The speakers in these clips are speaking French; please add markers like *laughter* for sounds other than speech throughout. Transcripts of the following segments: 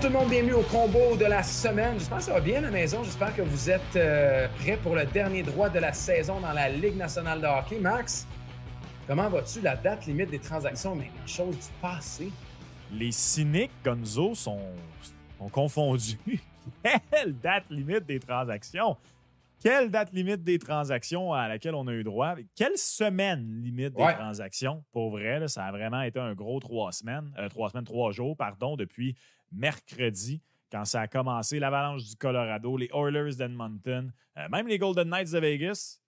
tout le monde, bienvenue au combo de la semaine. J'espère que ça va bien à la maison. J'espère que vous êtes euh, prêts pour le dernier droit de la saison dans la Ligue nationale de hockey. Max, comment vas-tu? La date limite des transactions mais chose du passé. Les cyniques, Gonzo, sont, ont confondu. *laughs* Quelle date limite des transactions? Quelle date limite des transactions à laquelle on a eu droit? Quelle semaine limite des transactions? Pour vrai, ça a vraiment été un gros trois semaines, euh, trois semaines, trois jours, pardon, depuis mercredi quand ça a commencé. L'Avalanche du Colorado, les Oilers d'Edmonton, euh, même les Golden Knights de Vegas,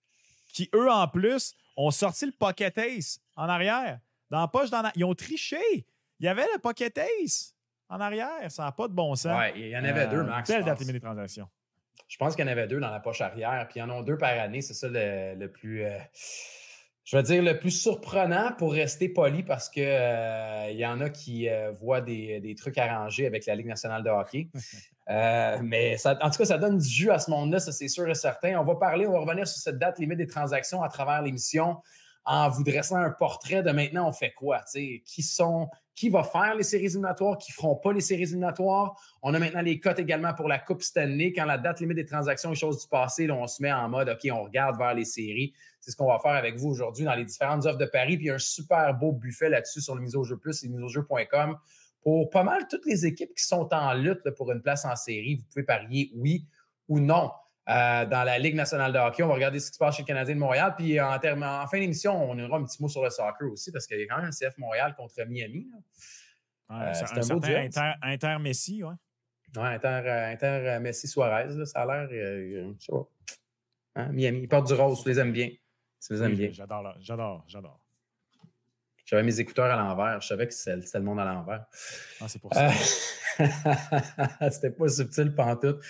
qui eux en plus ont sorti le Pocket Ace en arrière. Dans poche, dans ils ont triché. Il y avait le Pocket Ace en arrière. Ça n'a pas de bon sens. Ouais, il y en avait deux, euh, Max. Belle date des transactions. Je pense qu'il y en avait deux dans la poche arrière, puis il y en a deux par année. C'est ça le, plus. Euh, je veux dire, le plus surprenant pour rester poli parce que euh, y en a qui euh, voient des, trucs arrangés avec la Ligue nationale de hockey. *laughs* Euh, mais en tout cas, ça donne du jus à ce monde-là, ça c'est sûr et certain. On va parler, on va revenir sur cette date limite des transactions à travers l'émission en vous dressant un portrait de maintenant on fait quoi, qui sont, qui va faire les séries éliminatoires, qui feront pas les séries éliminatoires. On a maintenant les cotes également pour la Coupe Stanley. Quand la date limite des transactions est chose du passé, on se met en mode, OK, on regarde vers les séries. C'est ce qu'on va faire avec vous aujourd'hui dans les différentes offres de Paris. Puis il y a un super beau buffet là-dessus sur le mise au jeu plus et miseaujeu.com pour pas mal toutes les équipes qui sont en lutte pour une place en série. Vous pouvez parier oui ou non. Euh, dans la Ligue nationale de hockey. On va regarder ce qui se passe chez le Canadien de Montréal. Puis euh, en, fin d'émission, on aura un petit mot sur le soccer aussi, parce qu'il y a quand même un CF Montréal contre Miami. Euh, un, Inter, inter, Messi, ouais. Ouais, Inter, inter Messi Suarez, ça a l'air. Hein, Miami, ils portent du rose, tu les aime bien. Tu les aimes bien. J'adore, j'adore, j'adore. J'avais mes écouteurs à l'envers. Je savais que c'était le monde à l'envers. Ah, c'est pour ça. *laughs* C'était pas subtil pantoute.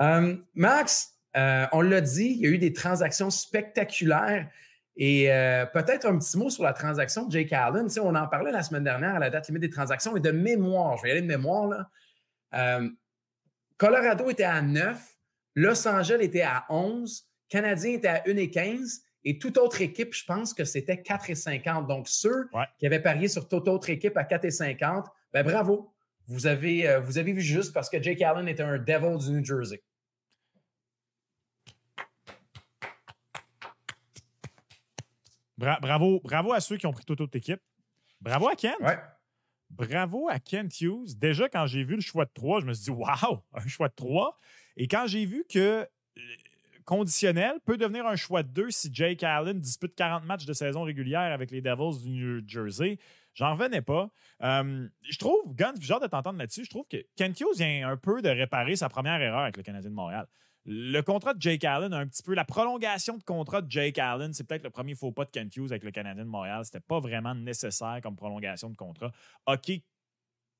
Euh, Max, euh, on l'a dit, il y a eu des transactions spectaculaires. Et euh, peut-être un petit mot sur la transaction de Jake Allen. on en parlait la semaine dernière à la date limite des transactions et de mémoire. Je vais y aller de mémoire. Euh, Colorado était à 9, Los Angeles était à 11, Canadien était à 1 et 15 et toute autre équipe, je pense que c'était 4 et 50. Donc, ceux qui avaient parié sur toute autre équipe à 4 et 50, ben, bravo. Vous avez, vous avez vu juste parce que Jake Allen était un devil du New Jersey. bravo, bravo à ceux qui ont pris toute, de équipe. Bravo à Ken. Ouais. Bravo à Kent Hughes. Déjà, quand j'ai vu le choix de 3, je me suis dit, waouh, *laughs* un choix de 3. Et quand j'ai vu que conditionnel peut devenir un choix de 2 si Jake Allen dispute 40 matchs de saison régulière avec les Devils du New Jersey, j'en revenais pas. Euh, je trouve, Guns, j'ai hâte de t'entendre là-dessus, je trouve que Kent Hughes vient un peu de réparer sa première erreur avec le Canadien de Montréal. Le contrat de Jake Allen, un petit peu, la prolongation de contrat de Jake Allen, c'est peut-être le premier faux pas de Ken avec le Canadien de Montréal. C'était pas vraiment nécessaire comme prolongation de contrat. OK,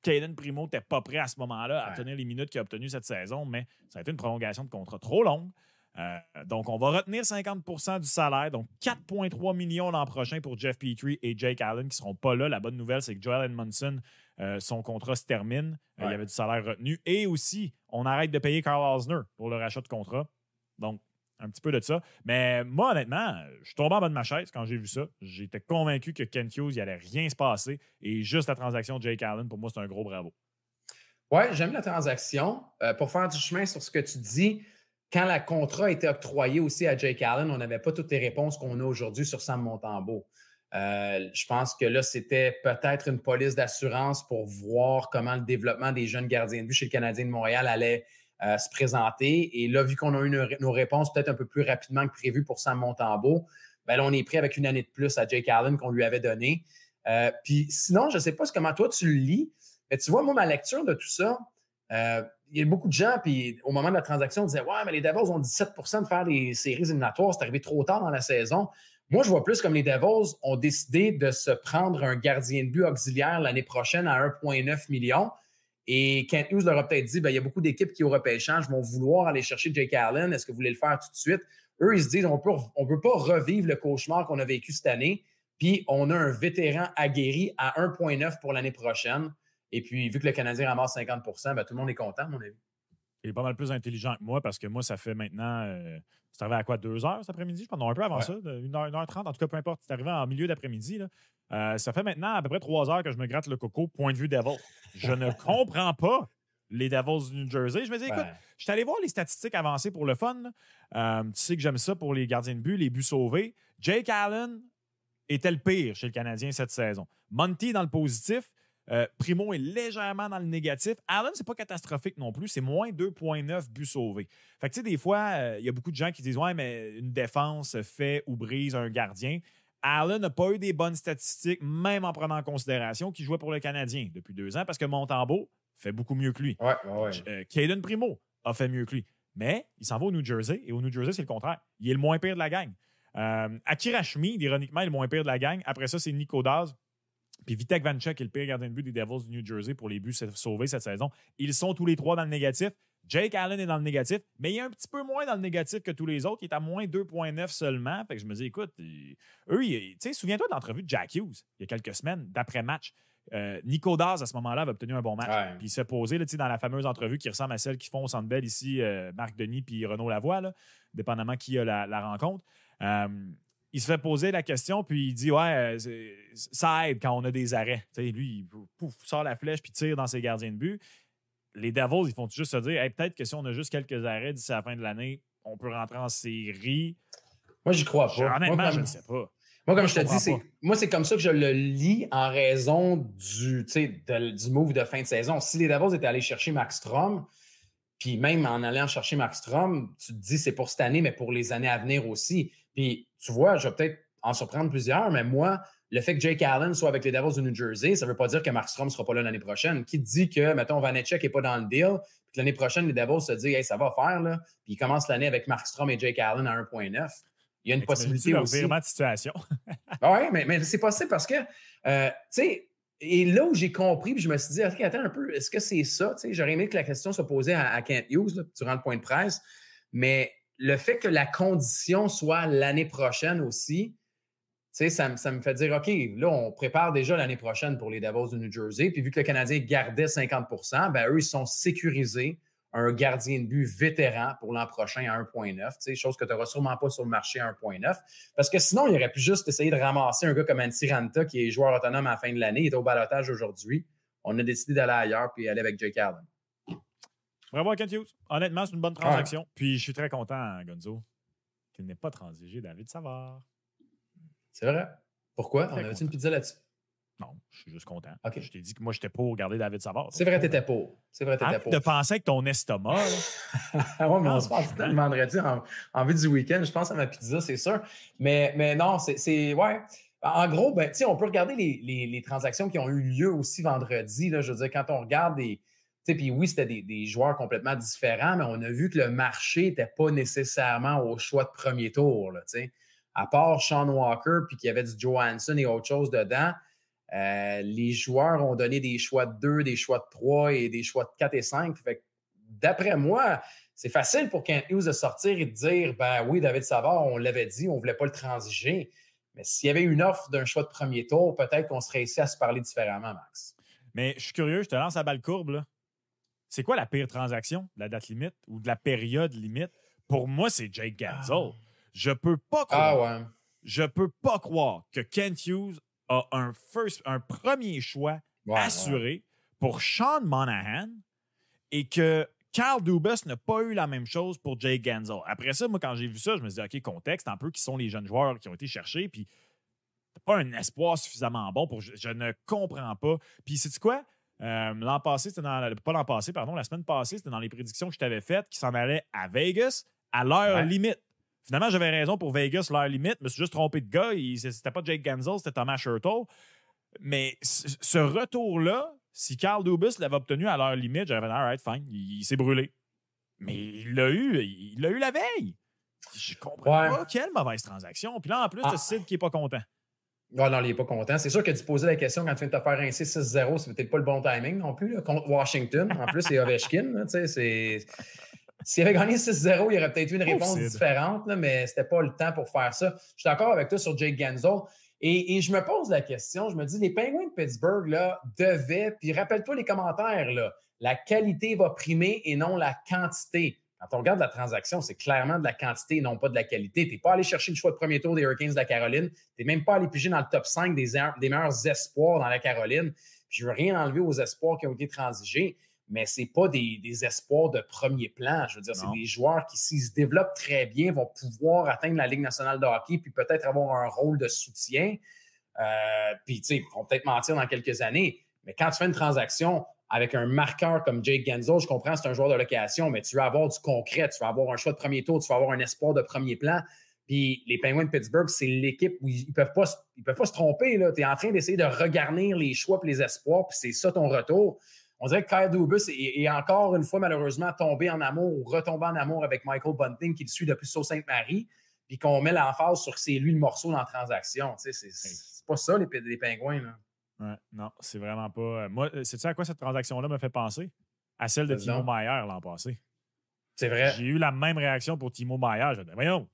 Caden Primo n'était pas prêt à ce moment-là à tenir obtenir les minutes qu'il a obtenues cette saison, mais ça a été une prolongation de contrat trop longue. Euh, donc, on va retenir 50 du salaire, donc 4,3 millions l'an prochain pour Jeff Petrie et Jake Allen qui ne seront pas là. La bonne nouvelle, c'est que Joel Edmondson euh, son contrat se termine. Euh, il y avait du salaire retenu. Et aussi, on arrête de payer Carl Osner pour le rachat de contrat. Donc, un petit peu de ça. Mais moi, honnêtement, je suis tombé en bas de ma chaise quand j'ai vu ça. J'étais convaincu que Ken Hughes, il allait rien se passer. Et juste la transaction de Jake Allen, pour moi, c'est un gros bravo. Oui, j'aime la transaction. Euh, pour faire du chemin sur ce que tu dis, quand la contrat a été octroyé aussi à Jake Allen, on n'avait pas toutes les réponses qu'on a aujourd'hui sur Sam Montembeau. Euh, je pense que là, c'était peut-être une police d'assurance pour voir comment le développement des jeunes gardiens de vue chez le Canadien de Montréal allait euh, se présenter. Et là, vu qu'on a eu nos, réponses peut-être un peu plus rapidement que prévu pour Sam Montambeau, ben on est prêt avec une année de plus à Jake Allen qu'on lui avait donné. Euh, puis sinon, je ne sais pas comment toi tu le lis, mais tu vois, moi, ma lecture de tout ça, il y a beaucoup de gens, puis au moment de la transaction, on disait Ouais, mais les Devils ont 17 de faire les séries éliminatoires, c'est arrivé trop tard dans la saison. Moi, je vois plus comme les Devils ont décidé de se prendre un gardien de but auxiliaire l'année prochaine à 1,9 million. Et Kent Hughes leur a peut-être dit, ben, il y a beaucoup d'équipes qui, au repêchage, vont vouloir aller chercher Jake Allen. Est-ce que vous voulez le faire tout de suite? Eux, ils se disent, on peut, ne peut pas revivre le cauchemar qu'on a vécu cette année. Puis, on a un vétéran aguerri à 1,9 pour l'année prochaine. Et puis, vu que le Canadien ramasse 50 ben, tout le monde est content, à mon avis. Il est pas mal plus intelligent que moi parce que moi, ça fait maintenant. Euh, c'est arrivé à quoi, deux heures cet après-midi? Je pense non, un peu avant ça, une heure, une trente, en tout cas, peu importe. C'est arrivé en milieu d'après-midi. Euh, ça fait maintenant à peu près trois heures que je me gratte le coco, point de vue Devils. Je ne *laughs* comprends pas les Devils du New Jersey. Je me dis, écoute, je suis allé voir les statistiques avancées pour le fun. Euh, tu sais que j'aime ça pour les gardiens de but, les buts sauvés. Jake Allen était le pire chez le Canadien cette saison. Monty dans le positif, euh, Primo est légèrement dans le négatif. Allen, c'est pas catastrophique non plus. C'est moins 2,9 buts sauvés. Fait que, tu sais, des fois, il euh, y a beaucoup de gens qui disent Ouais, mais une défense fait ou brise un gardien. Allen n'a pas eu des bonnes statistiques, même en prenant en considération qu'il jouait pour le Canadien depuis deux ans, parce que Montembeau fait beaucoup mieux que lui. Ouais, euh, Caden Primo a fait mieux que lui. Mais il s'en va au New Jersey, et au New Jersey, c'est le contraire. Il est le moins pire de la gang. Euh, Akira Schmid, ironiquement, est le moins pire de la gang. Après ça, c'est Nico puis Vitek Vanchek est le pire gardien de but des Devils du New Jersey pour les buts sauvés cette saison. Ils sont tous les trois dans le négatif. Jake Allen est dans le négatif, mais il est un petit peu moins dans le négatif que tous les autres. Il est à moins 2,9 seulement. Fait que je me dis, écoute, eux, tu sais, souviens-toi de l'entrevue de Jack Hughes il y a quelques semaines, d'après-match. Euh, Nico Daz, à ce moment-là, avait obtenu un bon match. Puis il s'est posé là, dans la fameuse entrevue qui ressemble à celle qu'ils font au Centre ici, euh, Marc Denis puis Renaud Lavoie, là, dépendamment qui a la, rencontre. Euh, il se fait poser la question, puis il dit Ouais, euh, ça aide quand on a des arrêts. lui, il sort la flèche puis tire dans ses gardiens de but. Les Davos, ils font juste se dire peut-être que si on a juste quelques arrêts d'ici la fin de l'année, on peut rentrer en série. Moi, j'y crois pas. Honnêtement, je ne sais pas. Moi, comme je, te dis, c'est, moi, c'est comme ça que je le lis en raison du, du move de fin de saison. Si les Davos étaient allés chercher Max Strom, puis même en allant chercher Strom, tu te dis c'est pour cette année, mais pour les années à venir aussi. Puis tu vois, je vais peut-être en surprendre plusieurs, mais moi, le fait que Jake Allen soit avec les Devils du New Jersey, ça ne veut pas dire que Mark Strom ne sera pas là l'année prochaine. Qui dit que, mettons, Vanetchek n'est pas dans le deal, puis que l'année prochaine, les Devils se disent, hey, ça va faire, là, puis ils commencent l'année avec Mark Strom et Jake Allen à 1,9. Il y a une possibilité aussi. de situation. *laughs* Ah oui, mais, c'est possible parce que, euh, tu sais, et là où j'ai compris, puis je me suis dit, attends un peu, est-ce que c'est ça? J'aurais aimé que la question soit posée à, Kent Hughes durant le point de presse, mais le fait que la condition soit l'année prochaine aussi, ça, me, ça me fait dire, OK, là, on prépare déjà l'année prochaine pour les Davos du New Jersey. Puis vu que le Canadien gardait 50 ben, eux, ils sont sécurisés un gardien de but vétéran pour l'an prochain à 1,9, Tu sais, chose que tu n'auras sûrement pas sur le marché à 1,9. Parce que sinon, il aurait pu juste essayer de ramasser un gars comme Antti Ranta, qui est joueur autonome à la fin de l'année, il est au balotage aujourd'hui. On a décidé d'aller ailleurs puis aller avec Jake Allen. Bravo à Kent Hughes. Honnêtement, c'est une bonne ah. transaction. Puis je suis très content, Gonzo, qu'il n'ait pas transigé David Savard. C'est vrai. Pourquoi? On avait-tu une pizza là-dessus? Non, je suis juste content. Je t'ai dit que moi, j'étais pour regarder David Savard. C'est vrai, t'étais pour. C'est vrai, t'étais pour. de penser que ton estomac. *laughs* ouais, mais on se parle le vendredi en, en, vue du week-end. Je pense à ma pizza, c'est sûr. Mais, mais non, c'est. Ouais. En gros, ben, on peut regarder les, les, les, transactions qui ont eu lieu aussi vendredi. Là, je veux dire, quand on regarde des puis oui, c'était des, joueurs complètement différents, mais on a vu que le marché n'était pas nécessairement au choix de premier tour. à part Sean Walker, puis qu'il y avait du Johansson et autre chose dedans, euh, les joueurs ont donné des choix de 2, des choix de 3 et des choix de 4 et 5. d'après moi, c'est facile pour Kent Hughes de sortir et de dire Ben oui, David Savard, on l'avait dit, on ne voulait pas le transiger. Mais s'il y avait une offre d'un choix de premier tour, peut-être qu'on serait ici à se parler différemment, Max. Mais je suis curieux, je te lance à balle courbe. Là. C'est quoi la pire transaction de la date limite ou de la période limite? Pour moi, c'est Jake ah. Gansel. Je peux pas ah, croire. Je peux pas croire que Kent Hughes a un, first, un premier choix assuré pour Sean Monahan et que Carl Dubas n'a pas eu la même chose pour Jake Gansel. Après ça, moi, quand j'ai vu ça, je me suis dit, OK, contexte, un peu qui sont les jeunes joueurs qui ont été cherchés, puis pas un espoir suffisamment bon pour. Je, je ne comprends pas. Puis, c'est quoi? Euh, l'an passé, c'était dans. Pas l'an passé, pardon, la semaine passée, c'était dans les prédictions que je t'avais faites qui s'en allait à Vegas à l'heure limite. Finalement, j'avais raison pour Vegas, l'heure limite. Je me suis juste trompé de gars. C'était pas Jake Ganzel, c'était Thomas Sherto. Mais ce retour-là, si Carl Dubus l'avait obtenu à l'heure limite, j'avais dit, alright, fine, il, s'est brûlé. Mais il l'a eu, il l'a eu la veille. Je comprends pas quelle mauvaise transaction. Puis là, en plus, ah. c'est Sid qui est pas content. Ah, non, il n'est pas content. C'est sûr que tu posais la question quand tu viens de te faire un 6-0, n'est peut-être pas le bon timing non plus. contre Washington, en plus, c'est Ovechkin. S'il avait gagné 6-0, il aurait peut-être eu une réponse différente, mais mais n'était pas le temps pour faire ça. Je suis d'accord avec toi sur Jake Genzel. Et, je me pose la question, je me dis, les Penguins de Pittsburgh là, devaient, puis rappelle-toi les commentaires, là, la qualité va primer et non la quantité. Quand on regarde la transaction, c'est clairement de la quantité et non pas de la qualité. Tu n'es pas allé chercher le choix de premier tour des Hurricanes de la Caroline. Tu n'es même pas allé piger dans le top 5 des, meilleurs espoirs dans la Caroline. je ne veux rien enlever aux espoirs qui ont été transigés, mais ce n'est pas des, espoirs de premier plan. Je veux dire, c'est des joueurs qui, s'ils se développent très bien, vont pouvoir atteindre la Ligue nationale de hockey puis peut-être avoir un rôle de soutien. Euh, puis, tu sais, ils vont peut-être mentir dans quelques années. Mais quand tu fais une transaction, avec un marqueur comme Jake Genzo, je comprends, c'est un joueur de location, mais tu veux avoir du concret, tu vas avoir un choix de premier tour, tu vas avoir un espoir de premier plan. Puis les Penguins de Pittsburgh, c'est l'équipe où ils ne peuvent, pas, peuvent pas se tromper. Tu es en train d'essayer de regarnir les choix et les espoirs, puis c'est ça ton retour. On dirait que Kyle Dubus est, encore une fois malheureusement tombé en amour ou retombé en amour avec Michael Bunting qui le suit depuis Sault Sainte-Marie, puis qu'on met l'emphase sur que c'est lui le morceau dans la transaction. C'est, pas ça les, les Pingouins. Là. Ouais, non, c'est vraiment pas. Euh, moi, c'est euh, tu à quoi cette transaction-là me fait penser? À celle de Timo Maier l'an passé. C'est vrai. J'ai eu la même réaction pour Timo Maier. voyons,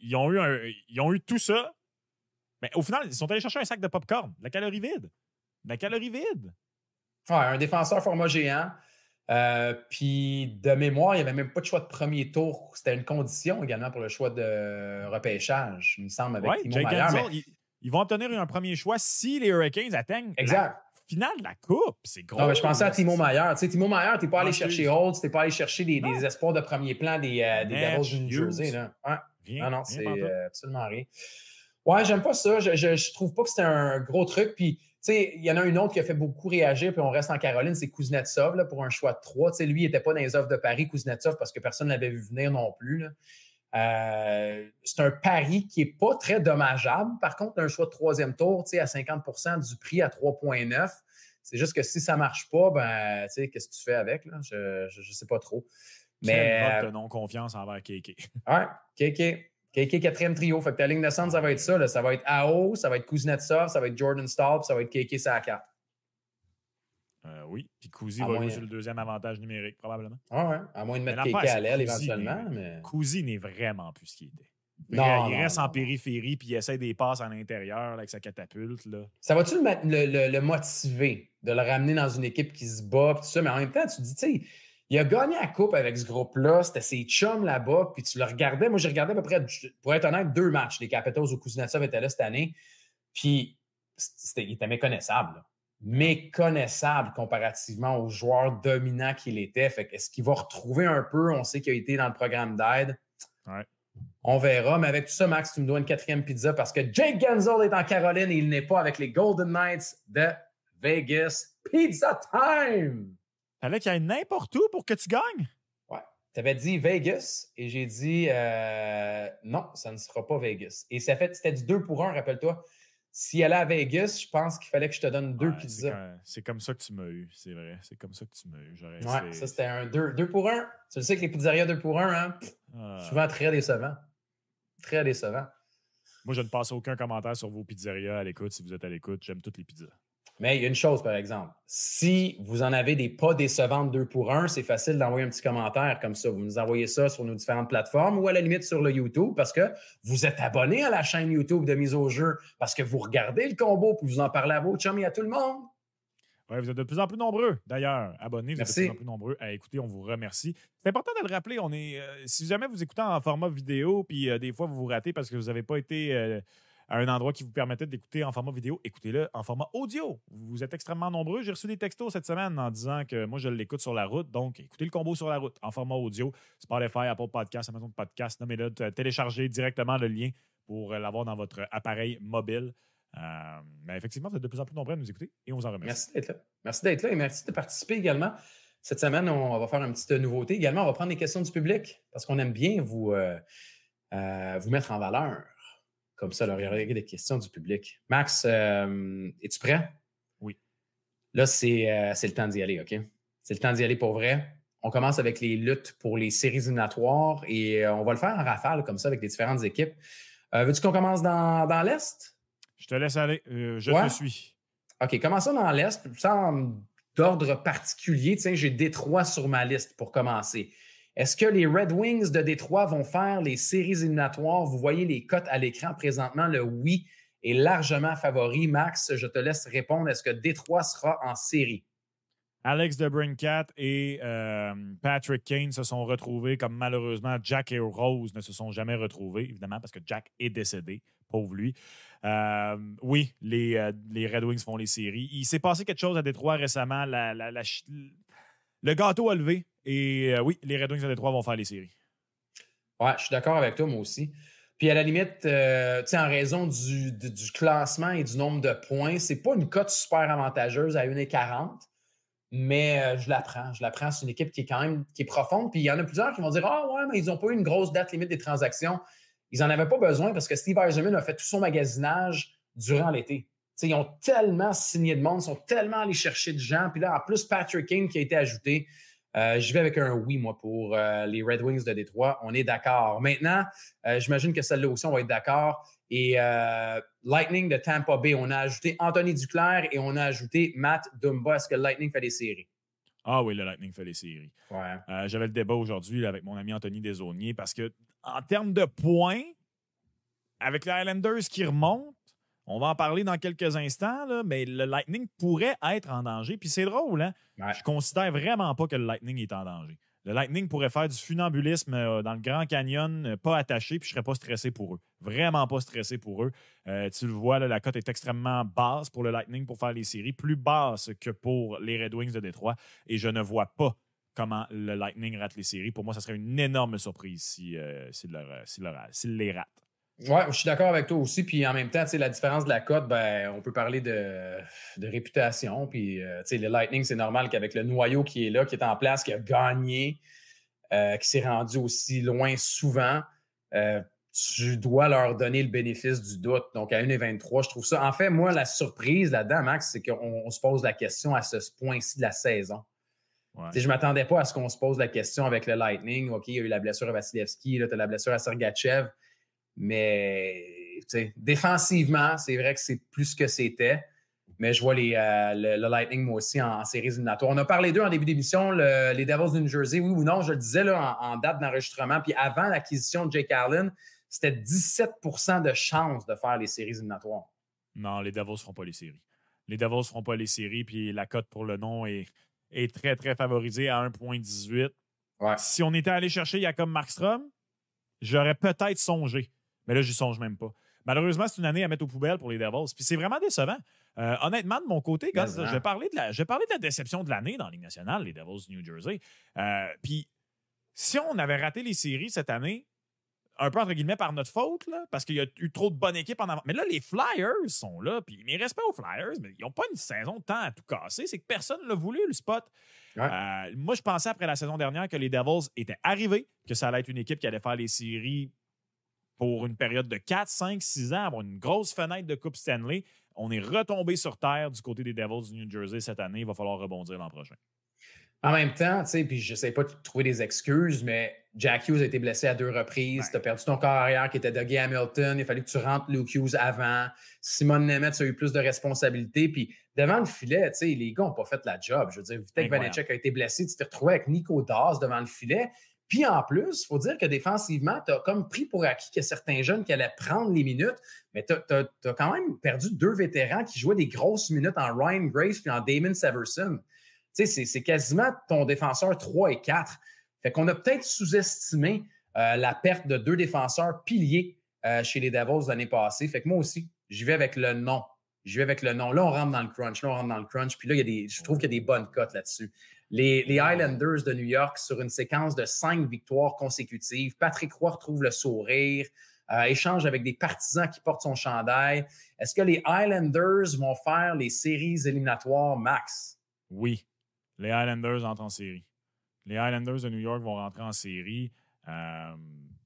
ils ont, eu ils ont eu tout ça. Mais au final, ils sont allés chercher un sac de popcorn, la calorie vide. la calorie vide. un défenseur format géant. Euh, puis de mémoire, il n'y avait même pas de choix de premier tour. C'était une condition également pour le choix de repêchage, il me semble, avec Timo Maier ils vont obtenir un premier choix si les Hurricanes atteignent la finale de la Coupe. C'est gros. Non, mais je pensais à Timo Maier. Tu sais, Timo n'es t'es pas allé ah, chercher Holtz, t'es pas allé chercher des, espoirs de premier plan des, euh, Devils du New Jersey. Là. non, non, c'est euh, absolument rien. Ouais, j'aime pas ça. Je, je, trouve pas que c'est un gros truc. Puis, tu sais, il y en a une autre qui a fait beaucoup réagir, puis on reste en Caroline, c'est Kuznetsov là, pour un choix de trois. Tu sais, lui, il n'était pas dans les offres de Paris, Kuznetsov, parce que personne ne l'avait vu venir non plus. Là. Euh, c'est un pari qui n'est pas très dommageable. Par contre, un choix de troisième tour à 50 du prix à 3,9, c'est juste que si ça ne marche pas, ben, qu'est-ce que tu fais avec? Je ne sais pas trop. Mais. Une de euh, non-confiance envers KK. Ah ouais, KK. KK, quatrième trio. Fait que ta ligne de centre, ça va être ça. Ça va être AO, ça va être Kuznetsov, ça va être Jordan Stop, ça va être sa carte. Euh, oui. Puis Cousy va jouer le deuxième avantage numérique, probablement. Ah ouais, à moins de mettre KK à l'aile éventuellement. Cousy n'est vraiment plus ce qu'il était. il reste en périphérie puis il essaie des passes à l'intérieur avec sa catapulte. Ça va-tu le, le, motiver de le ramener dans une équipe qui se bat tout ça? Mais en même temps, tu te dis, tu sais, il a gagné la coupe avec ce groupe-là, c'était ses chums là-bas, puis tu le regardais. Moi, j'ai regardé à peu près, pour être honnête, deux matchs. Les Capitals où Kuznetsov était là cette année, puis il était méconnaissable. Là méconnaissable comparativement au joueur dominant qu'il était. Fait est-ce qu'il va retrouver un peu? On sait qu'il a été dans le programme d'aide. On verra. Mais avec tout ça, Max, tu me dois une quatrième pizza parce que Jake Gensel est en Caroline et il n'est pas avec les Golden Knights de Vegas. Pizza time! Fallait qu'il y n'importe où pour que tu gagnes. Ouais. Tu avais dit Vegas et j'ai dit euh, non, ça ne sera pas Vegas. Et ça fait, c'était du 2 pour 1, rappelle-toi si elle est à Vegas, je pense qu'il fallait que je te donne deux pizzas. C'est comme ça que tu m'as eu, c'est vrai. C'est comme ça que tu m'as eu. Ouais, ça c'était un deux, deux pour un. Tu sais que les pizzerias deux pour un, hein, ah. souvent très décevant. Très décevant. Moi, je ne passe aucun commentaire sur vos pizzerias à l'écoute. Si vous êtes à l'écoute, j'aime toutes les pizzas. Mais il y a une chose, par exemple. Si vous en avez des pas décevantes deux pour un, c'est facile d'envoyer un petit commentaire comme ça. Vous nous envoyez ça sur nos différentes plateformes ou à la limite sur le YouTube parce que vous êtes abonné à la chaîne YouTube de mise au jeu, parce que vous regardez le combo pour vous en parlez à vos chums et à tout le monde. Ouais, vous êtes de plus en plus nombreux, d'ailleurs, abonnés. Vous êtes de plus en plus nombreux à écouter. On vous remercie. C'est important de le rappeler. On est, euh, si jamais vous écoutez en format vidéo, puis euh, des fois vous vous ratez parce que vous n'avez pas été euh, à un endroit qui vous permettait d'écouter en format vidéo, écoutez-le en format audio. Vous êtes extrêmement nombreux. J'ai reçu des textos cette semaine en disant que moi, je l'écoute sur la route. Donc, écoutez le combo sur la route en format audio. Spotify, Apple Podcast, Amazon Podcast, nommez-le, téléchargez directement le lien pour euh, l'avoir dans votre appareil mobile. Euh, mais effectivement, vous êtes de plus en plus nombreux à nous écouter et on vous en remercie. Merci d'être là. Merci d'être là et merci de participer également. Cette semaine, on va faire une petite nouveauté. Également, on va prendre des questions du public parce qu'on aime bien vous, euh, vous mettre en valeur. Comme ça, il y régler des questions du public. Max, euh, es-tu prêt? Oui. Là, euh, c'est le temps d'y aller, OK? C'est le temps d'y aller pour vrai. On commence avec les luttes pour les séries éliminatoires et euh, on va le faire en rafale, comme ça, avec les différentes équipes. Veux-tu qu'on commence dans, l'Est? Je te laisse aller. je te suis. OK, commençons dans l'Est, sans d'ordre particulier. Tiens, j'ai Détroit sur ma liste pour commencer. Est-ce que les Red Wings de Détroit vont faire les séries éliminatoires? Vous voyez les cotes à l'écran présentement. Le oui est largement favori. Max, je te laisse répondre. Est-ce que Détroit sera en série? Alex de et euh, Patrick Kane se sont retrouvés comme malheureusement Jack et Rose ne se sont jamais retrouvés, évidemment, parce que Jack est décédé, pauvre lui. Euh, oui, les, euh, les, Red Wings font les séries. Il s'est passé quelque chose à Détroit récemment. le gâteau a levé et euh, oui, les Red Wings et Trois vont faire les séries. Ouais, je suis d'accord avec toi, moi aussi. Puis à la limite, euh, en raison du, classement et du nombre de points, c'est pas une cote super avantageuse à 1,40, mais euh, je la prends. Je la prends. C'est une équipe qui est quand même qui est profonde. Puis il y en a plusieurs qui vont dire Ah ouais, mais ils n'ont pas eu une grosse date limite des transactions. Ils n'en avaient pas besoin parce que Steve Eisenman a fait tout son magasinage durant l'été. ils ont tellement signé de monde, ils sont tellement allés chercher de gens. Puis là, en plus, Patrick King qui a été ajouté. Euh, je vais avec un oui, moi, pour euh, les Red Wings de Détroit. On est d'accord. Maintenant, euh, j'imagine que celle-là aussi, on va être d'accord. Et Lightning de Tampa Bay, on a ajouté Anthony Duclair et on a ajouté Matt Dumba. Est-ce que Lightning fait des séries? Ah oui, le Lightning fait des séries. J'avais le débat aujourd'hui avec mon ami Anthony Desaulniers parce que, en termes de points, avec les Islanders qui remontent, on va en parler dans quelques instants, mais le Lightning pourrait être en danger. Puis c'est drôle, hein? Je considère vraiment pas que le Lightning est en danger. Le Lightning pourrait faire du funambulisme euh, dans le Grand Canyon, euh, pas attaché, puis je serais pas stressé pour eux. Vraiment pas stressé pour eux. Euh, tu le vois, la cote est extrêmement basse pour le Lightning pour faire les séries, plus basse que pour les Red Wings de Détroit, et je ne vois pas comment le Lightning rate les séries. Pour moi, ça serait une énorme surprise s'il si, si si les rate. Oui, je suis d'accord avec toi aussi. Puis en même temps, la différence de la cote, ben, on peut parler de, réputation. Puis euh, le Lightning, c'est normal qu'avec le noyau qui est là, qui est en place, qui a gagné, euh, qui s'est rendu aussi loin souvent, euh, tu dois leur donner le bénéfice du doute. Donc à et 1,23, je trouve ça. En fait, moi, la surprise là-dedans, Max, c'est qu'on se pose la question à ce point-ci de la saison. Je ne m'attendais pas à ce qu'on se pose la question avec le Lightning. OK, il y a eu la blessure à Vasilevski, là, tu as la blessure à Sergachev. Mais défensivement, c'est vrai que c'est plus ce que c'était. Mais je vois les, euh, le, Lightning, moi aussi, en, séries éliminatoires. On a parlé d'eux en début d'émission, les Devils du New Jersey, oui ou non, je le disais là, en, date d'enregistrement. Puis avant l'acquisition de Jake Allen, c'était 17 de chance de faire les séries éliminatoires. Non, les Devils ne feront pas les séries. Les Devils ne feront pas les séries, puis la cote pour le nom est, est très, très favorisée à 1,18. Si on était allé chercher Jacob Markstrom, j'aurais peut-être songé. Mais là, n'y songe même pas. Malheureusement, c'est une année à mettre aux poubelles pour les Devils. Puis c'est vraiment décevant. Euh, honnêtement, de mon côté, je, vais parler de la, de la déception de l'année dans la Ligue nationale, les Devils du New Jersey. Euh, puis si on avait raté les séries cette année, un peu entre guillemets par notre faute, là, parce qu'il y a eu trop de bonnes équipes en avant. Mais là, les Flyers sont là, puis mes respects aux Flyers, mais ils n'ont pas une saison de temps à tout casser. C'est que personne ne l'a voulu, le spot. Euh, moi, je pensais après la saison dernière que les Devils étaient arrivés, que ça allait être une équipe qui allait faire les séries pour une période de 4, 5, 6 ans, avoir une grosse fenêtre de Coupe Stanley. On est retombé sur terre du côté des Devils du New Jersey cette année. Il va falloir rebondir l'an prochain. En même temps, tu sais, puis je sais pas de trouver des excuses, mais Jack Hughes a été blessé à deux reprises. Tu as perdu ton corps arrière qui était Dougie Hamilton. Il fallait que tu rentres Luke Hughes avant. Simon Nemeth a eu plus de responsabilités. Puis devant le filet, tu sais, les gars n'ont pas fait la job. Je veux dire, Vitek Vanecek a été blessé. Tu t'es retrouvé avec Nico Dawes devant le filet. Puis en plus, il faut dire que défensivement, tu as comme pris pour acquis que certains jeunes qui allaient prendre les minutes, mais tu as, quand même perdu deux vétérans qui jouaient des grosses minutes en Ryan Grace puis en Damon Severson. Tu sais, c'est quasiment ton défenseur 3 et 4. Fait qu'on a peut-être sous-estimé euh, la perte de deux défenseurs piliers euh, chez les Davos l'année passée. Fait que moi aussi, j'y vais avec le nom. J'y vais avec le nom. Là, on rentre dans le crunch. Là, on rentre dans le crunch. Puis là, je trouve qu'il y a des bonnes cotes là-dessus. Les, Islanders de New York sur une séquence de cinq victoires consécutives. Patrick Roy retrouve le sourire, euh, échange avec des partisans qui portent son chandail. Est-ce que les Islanders vont faire les séries éliminatoires, Max? Oui, les Islanders entrent en série. Les Islanders de New York vont rentrer en série. Euh,